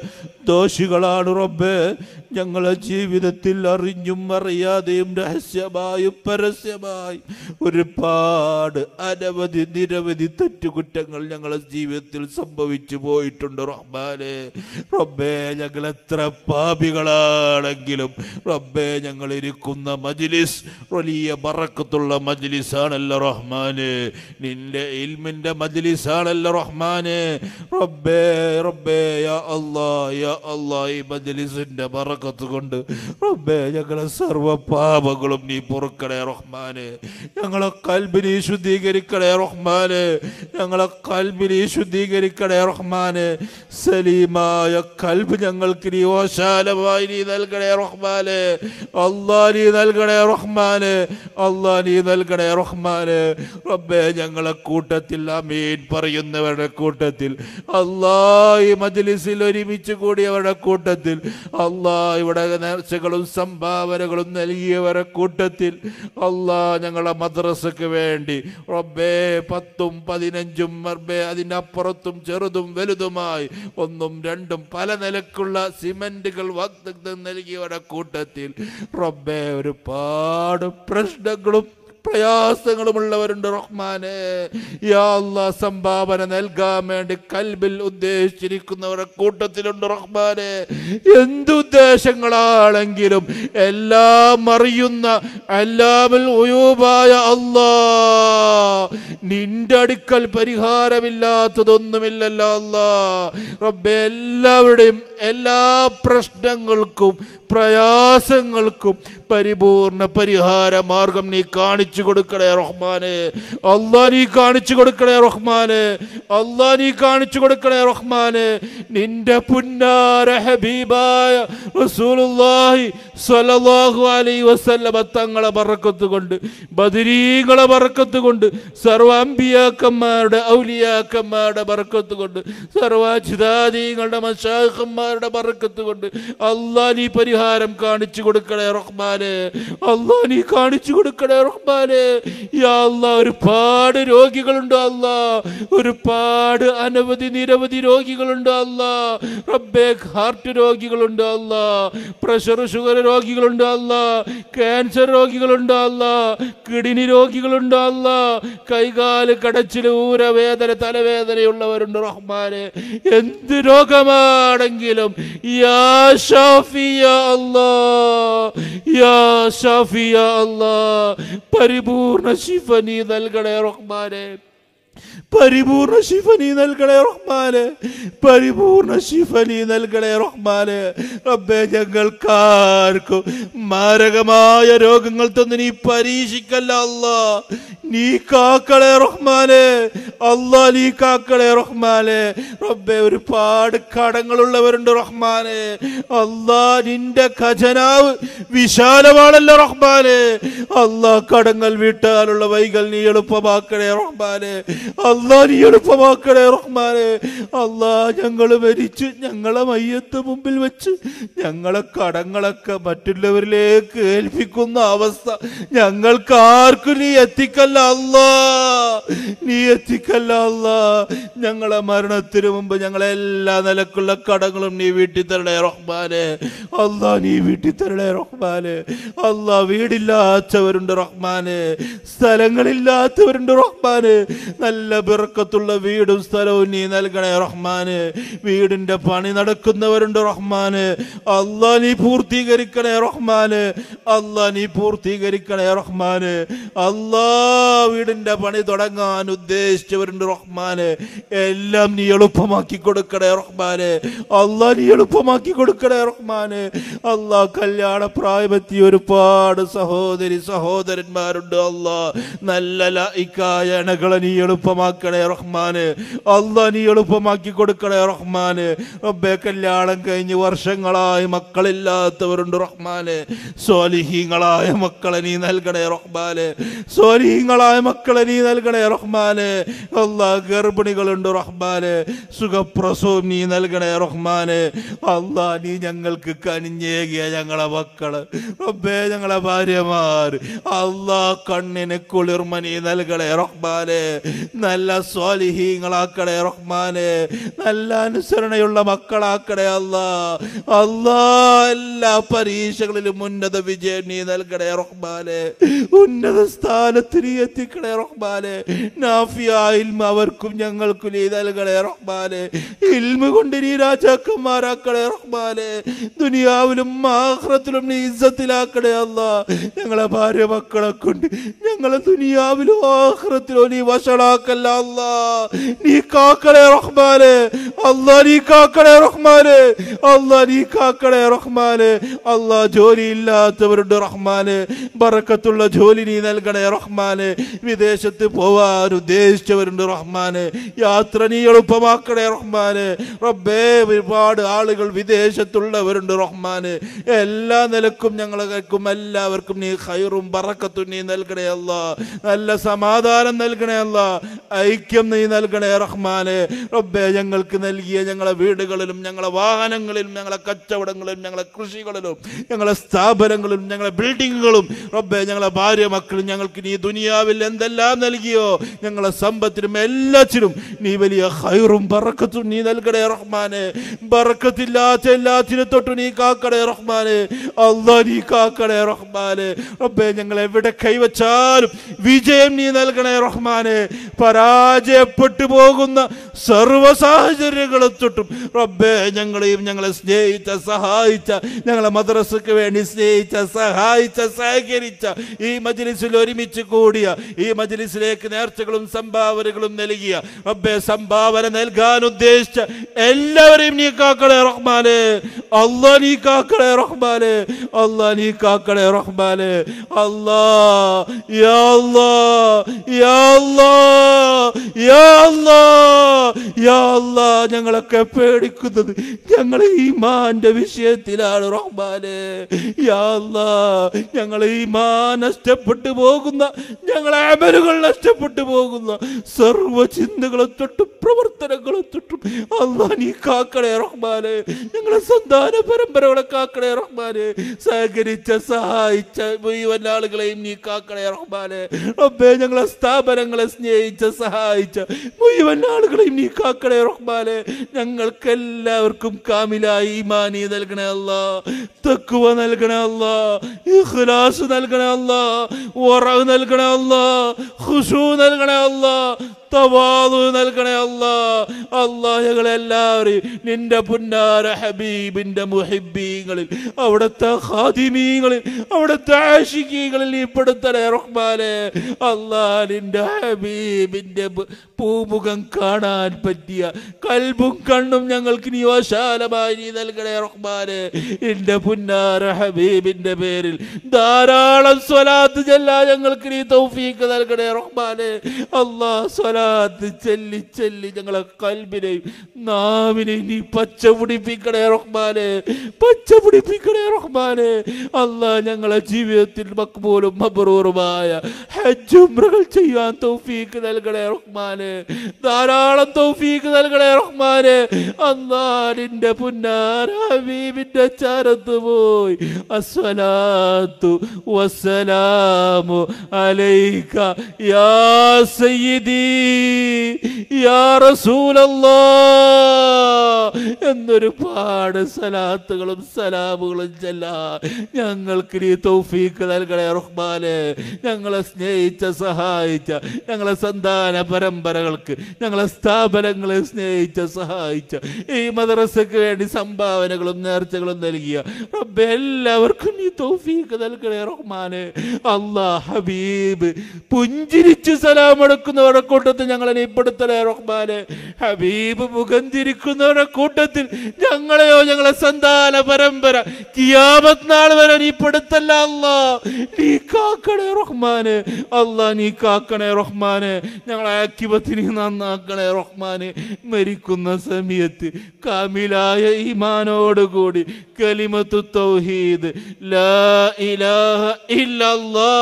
ദോഷികളാണ് റബ്ബേ ഞങ്ങളെ ജീവിതത്തിൽ അറിഞ്ഞും അറിയാതെയും രഹസ്യമായും പരസ്യമായി ഒരുപാട് അനവധി നിരവധി തെറ്റുകുറ്റങ്ങൾ ഞങ്ങളെ ജീവിതത്തിൽ സംഭവിച്ചു പോയിട്ടുണ്ട് റഹ്മാനെ റബ്ബേ ഞങ്ങൾ എത്ര പാപികളാണെങ്കിലും റബ്ബേ ഞങ്ങൾ ഇരിക്കുന്ന മജ്ലിസ് വലിയ പറക്കത്തുള്ള മജ്ലിസാണല്ലോ റഹ്മാന് നിന്റെ ഇൽമിൻ്റെ മജ്ലിസാണല്ലോ റഹ്മാന് റബ്ബേ റബ്ബേ യാ അല്ലാ യാ അള്ളാഹി മജലിസിൻ്റെ പറക്കത്ത് കൊണ്ട് റബ്ബേ ഞങ്ങളെ സർവ പാപങ്ങളും നീ പൊറുക്കണേ റഹ്മാന് ഞങ്ങളെ കൽബിനെ ശുദ്ധീകരിക്കണേ റഹ്മാന് ഞങ്ങളെ കൽബിനെ ശുദ്ധീകരിക്കണേ റഹ്മാന് സലീമായ കൽബ് ഞങ്ങൾക്ക് നീ ഓശാലമായി നീ നൽകണേ റഹ്മാന് അള്ളാ നീ നൽകണേ റഹ്മാന് അള്ളാ നീ നൽകണേ റഹ്മാന് റബ്ബേ ഞങ്ങളെ കൂട്ടത്തിൽ അമീൻ പറയുന്നവരുടെ കൂട്ടത്തിൽ ഈ മജലിസിൽ ഒരുമിച്ച് കൂടി കൂടിയവരുടെ കൂട്ടത്തിൽ അള്ളാ ഇവിടെ നേർച്ചകളും സംഭാവനകളും നൽകിയവരുടെ കൂട്ടത്തിൽ അള്ളാ ഞങ്ങളെ മദ്രസയ്ക്ക് വേണ്ടി റബ്ബേ പത്തും പതിനഞ്ചും റബ്ബേ അതിൻ്റെ അപ്പുറത്തും ചെറുതും വലുതുമായി ഒന്നും രണ്ടും പല നിലക്കുള്ള സിമെൻറ്റുകൾ വക്തം നൽകിയവരുടെ കൂട്ടത്തിൽ റബ്ബേ ഒരുപാട് പ്രശ്നങ്ങളും പ്രയാസങ്ങളുമുള്ളവരുണ്ട് റഹ്മാനെ യാ സംഭാവന നൽകാൻ വേണ്ടി കൽബിൽ ഉദ്ദേശിച്ചിരിക്കുന്നവരുടെ കൂട്ടത്തിലുണ്ട് റഹ്മാനെ എന്തുദ്ദേശങ്ങളാണെങ്കിലും എല്ലാം അറിയുന്ന എല്ലാമിൽ ഉയൂബായ അല്ലാ നിന്റെ അടുക്കൽ പരിഹാരമില്ലാത്തതൊന്നുമില്ലല്ലോ അല്ലാ റബ്ബെ എല്ലാവരുടെയും എല്ലാ പ്രശ്നങ്ങൾക്കും പ്രയാസങ്ങൾക്കും പരിപൂർണ പരിഹാര മാർഗം നീ കാണിച്ചു കൊടുക്കണേ റഹ്മാനെ അള്ളാ നീ കാണിച്ചു കൊടുക്കണേ റഹ്മാനെ അള്ളാ നീ കാണിച്ചു കൊടുക്കണേ റഹ്മാനെ നിന്റെ പുന്നാര ഹബീബായ റസൂലുള്ളാഹി സ്വല്ലല്ലാഹു അലൈഹി വസല്ലമ തങ്ങളെ ബറക്കത്ത് കൊണ്ട് ബദരീകളെ ബറക്കത്ത് കൊണ്ട് സർവ അമ്പിയാക്കന്മാരുടെ ഔലിയാക്കന്മാരുടെ ബറക്കത്ത് കൊണ്ട് സർവാചിതാദീങ്ങളുടെ മശാഖന്മാരുടെ ബറക്കത്ത് കൊണ്ട് അള്ളാ നീ പരിഹാരം കാണിച്ചു കൊടുക്കണേ റഹ്മാൻ റഹ്മാന് നീ കാണിച്ചു കൊടുക്കണേ റഹ്മാനെ യാ ഒരുപാട് രോഗികളുണ്ടോ അല്ല ഒരുപാട് അനവധി നിരവധി രോഗികളുണ്ടോ അല്ല റബ്ബേ ഹാർട്ട് രോഗികളുണ്ടോ അല്ല പ്രഷർ ഷുഗർ രോഗികളുണ്ടോ അല്ല ക്യാൻസർ രോഗികളുണ്ടോ അല്ല കിഡ്നി രോഗികളുണ്ടോ അല്ല കൈകാല് കടച്ചിൽ ഊരവേദന തലവേദനയുള്ളവരുണ്ട് റഹ്മാന് എന്ത് രോഗമാണെങ്കിലും യാ ഷാഫിയ അല്ലാ യാ ഷാഫിയ അല്ലാ പരിപൂർണ ശിഫ നീ നൽകണേ റഹ്മാനെ പരിപൂർണ ശിഫനി നൽകണേ റഹ്മാനെ പരിപൂർണ ശിഫനി നൽകണേ റഹ്മാനെ റബ്ബെ ഞങ്ങൾക്കാർക്കും മാരകമായ രോഗങ്ങൾ തന്നെ നീ പരീക്ഷിക്കല്ല അല്ല നീ കാക്കളെ റഹ്മാനെ അല്ല നീ കാക്കളെ റഹ്മാനെ റബ്ബെ ഒരുപാട് കടങ്ങളുള്ളവരുണ്ട് റഹ്മാനെ അല്ല നിന്റെ ഖജനാവ് വിശാലമാണല്ലോ റഹ്മാനെ അല്ല കടങ്ങൾ വീട്ടാനുള്ള വൈകൽ നീ എളുപ്പമാക്കണേ റഹ്മാനെ അല്ല അള്ളാ നീ എളുപ്പമാക്കണേ റഹ്മാനെ അള്ളാ ഞങ്ങൾ മരിച്ചു ഞങ്ങളെ മയ്യത്ത് മുമ്പിൽ വെച്ച് ഞങ്ങളെ കടങ്ങളൊക്കെ മറ്റുള്ളവരിലേക്ക് ഏൽപ്പിക്കുന്ന അവസ്ഥ ഞങ്ങൾക്ക് ആർക്കും നീ എത്തിക്കല്ല അള്ളാ നീ എത്തിക്കല്ല അള്ളാ ഞങ്ങളെ മരണത്തിന് മുമ്പ് ഞങ്ങളെല്ലാ നിലക്കുള്ള കടങ്ങളും നീ വീട്ടിൽ തരണേ റഹ്മാനെ അള്ളാ നീ വീട്ടിൽ തരണേ റഹ്മാനെ അള്ളാ വീടില്ലാത്തവരുണ്ട് റഹ്മാനെ സ്ഥലങ്ങളില്ലാത്തവരുണ്ട് റഹ്മാനെ നല്ല ബിറക്കത്തുള്ള വീടും സ്ഥലവും നീ നൽകണേ റഹ്മാന് വീടിന്റെ പണി നടക്കുന്നവരുണ്ട് റഹ്മാന് അള്ളാ നീ പൂർത്തീകരിക്കണേ റഹ്മാന് അള്ളാ നീ പൂർത്തീകരിക്കണേ റഹ്മാന് അള്ളാ വീടിന്റെ പണി തുടങ്ങാൻ ഉദ്ദേശിച്ചവരുണ്ട് റഹ്മാന് എല്ലാം നീ എളുപ്പമാക്കി കൊടുക്കണേ റഹ്മാന് അള്ളാ നീ എളുപ്പമാക്കി കൊടുക്കണേ റഹ്മാന് അള്ളാ കല്യാണ പ്രായപത്തി ഒരുപാട് സഹോദരി സഹോദരന്മാരുണ്ട് അള്ളാ നല്ല ലായിക്കായ നീ എളുപ്പമാക്കി എളുപ്പമാക്കണേ റഹ്മാന് അല്ല നീ എളുപ്പമാക്കി കൊടുക്കണേ റഹ്മാന് റബ്ബെ കല്യാണം കഴിഞ്ഞ് വർഷങ്ങളായി മക്കളില്ലാത്തവരുണ്ട് റഹ്മാന് സ്വാലിഹീങ്ങളായ മക്കളെ നീ നൽകണേ റഹ്മാന് സ്വാലിഹീങ്ങളായ മക്കളെ നീ നൽകണേ റഹ്മാന് അള്ളാ ഗർഭിണികളുണ്ട് റഹ്മാന് സുഖപ്രസവം നീ നൽകണേ റഹ്മാന് അള്ളാ നീ ഞങ്ങൾക്ക് കനിഞ്ഞേകിയ ഞങ്ങളെ മക്കള് റബ്ബേ ഞങ്ങളെ ഭാര്യമാർ അള്ളാ കണ്ണിന് കുളിർമ നീ നൽകണേ റഹ്മാന് നല്ല നല്ല സ്വാലിഹീങ്ങളാക്കടെ റഹ്മാനെ നല്ല അനുസരണയുള്ള മക്കളാക്കടെ അല്ല അല്ലാ എല്ലാ പരീക്ഷകളിലും ഉന്നത വിജയം നീ നൽകടേ റഹ്മാനെ ഉന്നത സ്ഥാനത്ത് നീ എത്തിക്കടേ റഹ്മാനെ നാഫിയായിൽമ അവർക്കും ഞങ്ങൾക്കും നീ നൽകണേ റഹ്മാനെ ഇൽമ കൊണ്ട് നീ രാജാക്കന്മാരാക്കണേ റഹ്മാനെ ദുനിയാവിലും ആഹ്റത്തിലും നീ ഇസ്സത്തിലാക്കണേ അല്ല ഞങ്ങളെ ഭാര്യ മക്കളെ കൊണ്ട് ഞങ്ങളെ ദുനിയാവിലും ആഹ്റത്തിലും നീ വഷളാക്കല്ല الله நீ காக்கலே ரஹ்மானே അല്ലാ നീ കാക്കണേ റഹ്മാനെ അല്ലാ നീ കാക്കണേ റഹ്മാന് അള്ളാ ജോലിയില്ലാത്തവരുണ്ട് റഹ്മാനെ ബറക്കത്തുള്ള ജോലി നീ നൽകണേ റഹ്മാനെ വിദേശത്ത് പോവാൻ ഉദ്ദേശിച്ചവരുണ്ട് റഹ്മാനെ യാത്ര നീ എളുപ്പമാക്കണേ റഹ്മാനെ റബ്ബേ ഒരുപാട് ആളുകൾ വിദേശത്തുള്ളവരുണ്ട് റഹ്മാനെ എല്ലാ നിലക്കും കേൾക്കും എല്ലാവർക്കും നീ ഹൈറും ബറക്കത്തും നീ നൽകണേ അല്ല നല്ല സമാധാനം നൽകണേ അല്ല ഐക്യം നീ നൽകണേ റഹ്മാനെ റബ്ബേ ഞങ്ങൾക്ക് നൽകിയ ഞങ്ങളെ വീടുകളിലും ഞങ്ങളെ വാഹനങ്ങളിലും ഞങ്ങളെ കച്ചവടങ്ങളിലും ഞങ്ങളെ കൃഷികളിലും ഞങ്ങളെ സ്ഥാപനങ്ങളിലും ഞങ്ങളെ ബിൽഡിങ്ങുകളും റബ്ബെ ഞങ്ങളെ ഭാര്യ മക്കളും ഞങ്ങൾക്ക് നീ ദുനിയാവിൽ എന്തെല്ലാം നൽകിയോ ഞങ്ങളെ സമ്പത്തിനും എല്ലാറ്റിനും നീ വലിയ ഹൈറും പറക്കത്തും നീ നൽകണേ റഹ്മാനെ പറക്കത്തില്ലാത്ത എല്ലാത്തിനും തൊട്ട് നീ കാക്കണേ റഹ്മാനെ അള്ളാ നീ കാക്കണേ റഹ്മാനെ റബ്ബെ ഞങ്ങൾ എവിടെ കൈവച്ചാലും വിജയം നീ നൽകണേ റഹ്മാനെ പരാജയപ്പെട്ടു പോകുന്ന സർവ സാഹചര്യം അതിരുകളെ റബ്ബേ ഞങ്ങളെയും ഞങ്ങളെ സ്നേഹിച്ച സഹായിച്ച ഞങ്ങളെ മദ്രസക്ക് വേണ്ടി സ്നേഹിച്ച സഹായിച്ച സഹകരിച്ച ഈ മജ്ലിസിൽ ഒരുമിച്ച് കൂടിയ ഈ മജ്ലിസിലേക്ക് നേർച്ചകളും സംഭാവനകളും നൽകിയ റബ്ബെ സംഭാവന നൽകാൻ ഉദ്ദേശിച്ച എല്ലാവരെയും നീ കാക്കളെ റഹ്മാനെ അള്ളാ നീ കാക്കളെ റഹ്മാനെ അള്ളാ നീ കാക്കളെ റഹ്മാനെ അള്ളാ യാ അല്ലാ യാ അല്ലാ യാ യാ ഞങ്ങളൊക്കെ പേടിക്കുന്നത് ഞങ്ങൾ ഈമാന്റെ വിഷയത്തിലാണ് റഹ്മാനെ ഞങ്ങൾ ഈമാൻ നഷ്ടപ്പെട്ടു പോകുന്ന ഞങ്ങളെ അമലുകൾ നഷ്ടപ്പെട്ടു പോകുന്ന സർവ്വ ചിന്തകളെ തൊട്ടും പ്രവർത്തനങ്ങളെ തൊട്ടും അള്ളാ നീ കാക്കണേ റഹ്മാനെ ഞങ്ങളെ സന്താന പരമ്പരകളെ കാക്കണേ റഹ്മാനെ സഹകരിച്ച സഹായിച്ച ആളുകളെയും നീ കാക്കണേ റഹ്മാനെ റബ്ബേ ഞങ്ങളെ സ്ഥാപനങ്ങളെ സ്നേഹിച്ച സഹായിച്ച മുഴുവൻ ആളുകളെയും നീ കാക്കണേ റഹ്മാനെ ഞങ്ങൾക്ക് എല്ലാവർക്കും കാമിലായി ഈമാനി നൽകണേ അല്ല തക്കുവ നൽകണേ അല്ല ഇഖ്ലാസ് നൽകണേ അല്ല ഉറവ് നൽകണേ അല്ല ഖുശൂ നൽകണേ അല്ല തവാതു നൽകണേ അല്ലാ അല്ലാ ഞങ്ങളെല്ലാവരെയും നിന്റെ പുന്നാര ഹബീബിന്റെ മുഹിബീങ്ങളിൽ അവിടുത്തെ ഹാദിമീങ്ങളിൽ അവിടുത്തെ ആശികീങ്ങളിൽ നീ പെടുത്തലേ റഹ്മാനെ അല്ലാ നിന്റെ ഹബീബിന്റെ പൂമുഖം കാണാൻ പറ്റിയ കൽബും കണ്ണും ഞങ്ങൾക്ക് നീ വശാലമായി നൽകണേ റഹ്മാനെ നിന്റെ പുന്നാര ഹബീബിന്റെ പേരിൽ ധാരാളം സ്വലാത്ത് ചെല്ലാ ഞങ്ങൾക്ക് നീ തൗഫീക്ക് നൽകണേ റഹ്മാനെ അല്ലാ സ്വല സ്വലാത്ത് ചെല്ലി ചെല്ലി ഞങ്ങളെ കൽബിനെയും നാവിനെയും നീ പച്ച പിടിപ്പിക്കണേ റഹ്മാനെ പച്ച പിടിപ്പിക്കണേ റഹ്മാനെ അല്ല ഞങ്ങളെ ജീവിതത്തിൽ മക്ബൂലും മബറൂറുമായ ഹജ്ജുമ്രകൾ ചെയ്യാൻ തൗഫീക്ക് നൽകണേ റഹ്മാനെ ധാരാളം തൗഫീക്ക് നൽകണേ റഹ്മാനെ അന്നാലിൻ്റെ പുന്നാര ഹബീബിൻ്റെ ചരത്ത് പോയി അസ്വലാത്തു വസ്സലാമു അലൈക യാ സയ്യിദി യാ റസൂലല്ലാ എന്നൊരുപാട് സലാത്തുകളും സലാമുകളും അല്ല ഞങ്ങൾക്ക് നീ തൗഫീക്ക് നൽകണേ റഹ്മാനെ ഞങ്ങളെ സ്നേഹിച്ച സഹായിച്ച ഞങ്ങളെ സന്താന പരമ്പരകൾക്ക് ഞങ്ങളെ സ്ഥാപനങ്ങളെ സ്നേഹിച്ച സഹായിച്ച ഈ മദ്രസയ്ക്ക് വേണ്ടി സംഭാവനകളും നേർച്ചകളും നൽകിയ റബ്ബെ എല്ലാവർക്കും നീ തൗഫീക്ക് നൽകണേ റഹ്മാനെ അള്ളാ ഹബീബ് പുഞ്ചിരിച്ച് സലാമെടുക്കുന്നവരുടെ കൂട്ടത്തിൽ ഞങ്ങളെ നീ റഹ്മാനെ ഹബീബ് മുഖം തിരിക്കുന്നവരുടെ കൂട്ടത്തിൽ ഞങ്ങളെയോ ഞങ്ങളെ സന്താന പരമ്പര കിയാ ക്യാമത് നാൾ വരെ നീ പെടുത്തല്ല അല്ലാ നീ കാക്കണേ റഹ്മാന് അല്ലാ നീ കാക്കണേ റഹ്മാന് ഞങ്ങളെ ആക്കിപത്തിന് നന്നാക്കണേ റഹ്മാന് മരിക്കുന്ന സമയത്ത് കാമിലായ ഈമാനോടുകൂടി കലിമത്തു തൗഹീദ് ലാ ഇലാഹ ഇല്ലല്ലാ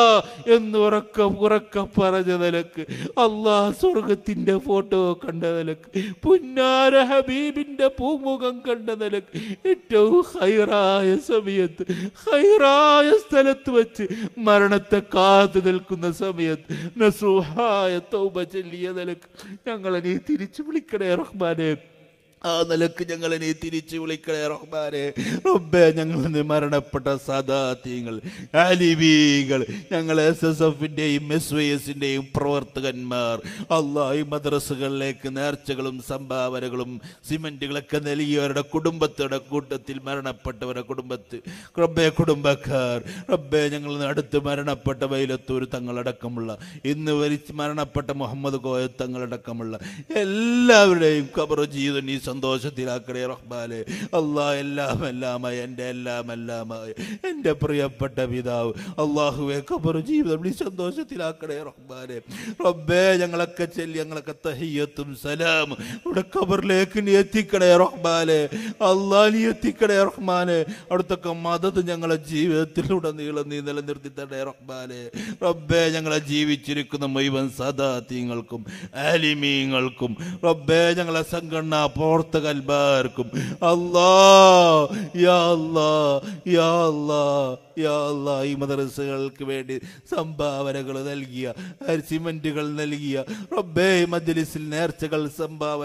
എന്ന് ഉറക്ക ഉറക്ക പറഞ്ഞ നിലക്ക് അല്ലാ സ്വർഗത്തിന്റെ ഫോട്ടോ കണ്ട നിലക്ക് പുന്നാര ഹബീബിന്റെ പൂമുഖം കണ്ട നിലക്ക് ഏറ്റവും ഹൈറായ സമയം സമയത്ത് ഹൈറായ സ്ഥലത്ത് വെച്ച് മരണത്തെ കാത്തു നിൽക്കുന്ന സമയത്ത് നസുഹായ തൗബ ചൊല്ലിയ നിലക്ക് ഞങ്ങളെ നീ തിരിച്ചു വിളിക്കണേ റഹ്മാനെ ആ നിലക്ക് ഞങ്ങളിനെ തിരിച്ചു വിളിക്കണേ റഹ്മാനെ റബ്ബെ ഞങ്ങൾ മരണപ്പെട്ട സദാത്യങ്ങൾ അലിവീകൾ ഞങ്ങൾ എസ് എസ് എഫിൻ്റെയും എസ് വൈ എസിൻ്റെയും പ്രവർത്തകന്മാർ അള്ളാഹി മദ്രസുകളിലേക്ക് നേർച്ചകളും സംഭാവനകളും സിമെൻറ്റുകളൊക്കെ നൽകിയവരുടെ കുടുംബത്തിൻ്റെ കൂട്ടത്തിൽ മരണപ്പെട്ടവരുടെ കുടുംബത്തിൽ റബ്ബെ കുടുംബക്കാർ റബ്ബെ ഞങ്ങൾ അടുത്ത് മരണപ്പെട്ട വൈലത്തൂർ തങ്ങളടക്കമുള്ള ഇന്ന് വരി മരണപ്പെട്ട മുഹമ്മദ് കോയ തങ്ങളടക്കമുള്ള എല്ലാവരുടെയും കബർ ജീവിതം നീ സന്തോഷത്തിലാക്കണേ റഹ്ബാലെ അള്ളാ എല്ലാം എല്ലാമായി എൻ്റെ എല്ലാം എല്ലാമായി എൻ്റെ പ്രിയപ്പെട്ട പിതാവ് അള്ളാഹുവെ കബറു ജീവിതം നീ സന്തോഷത്തിലാക്കണേ റഹ്ബാനെ റബ്ബേ ഞങ്ങളൊക്കെ ചെല്ലി ഞങ്ങളൊക്കെ തഹിയത്തും സലാം ഇവിടെ കബറിലേക്ക് നീ എത്തിക്കണേ റഹ്ബാലെ അള്ളാ നീ എത്തിക്കണേ റഹ്മാനെ അവിടുത്തെ മതത് ഞങ്ങളെ ജീവിതത്തിലൂടെ നീളം നീ നിലനിർത്തി തടേ റഹ്ബാലെ റബ്ബേ ഞങ്ങളെ ജീവിച്ചിരിക്കുന്ന മൈവൻ സദാ തീങ്ങൾക്കും ആലിമീങ്ങൾക്കും റബ്ബേ ഞങ്ങളെ സംഘടന പോർ മുത്തക എല്ലാവർക്കും അല്ലാ യാ യാ ഈ മദ്രസകൾക്ക് വേണ്ടി സംഭാവനകൾ നൽകിയ സിമെന്റുകൾ നൽകിയ റബ്ബേ മജ്ലിസിൽ നേർച്ചകൾ സംഭാവന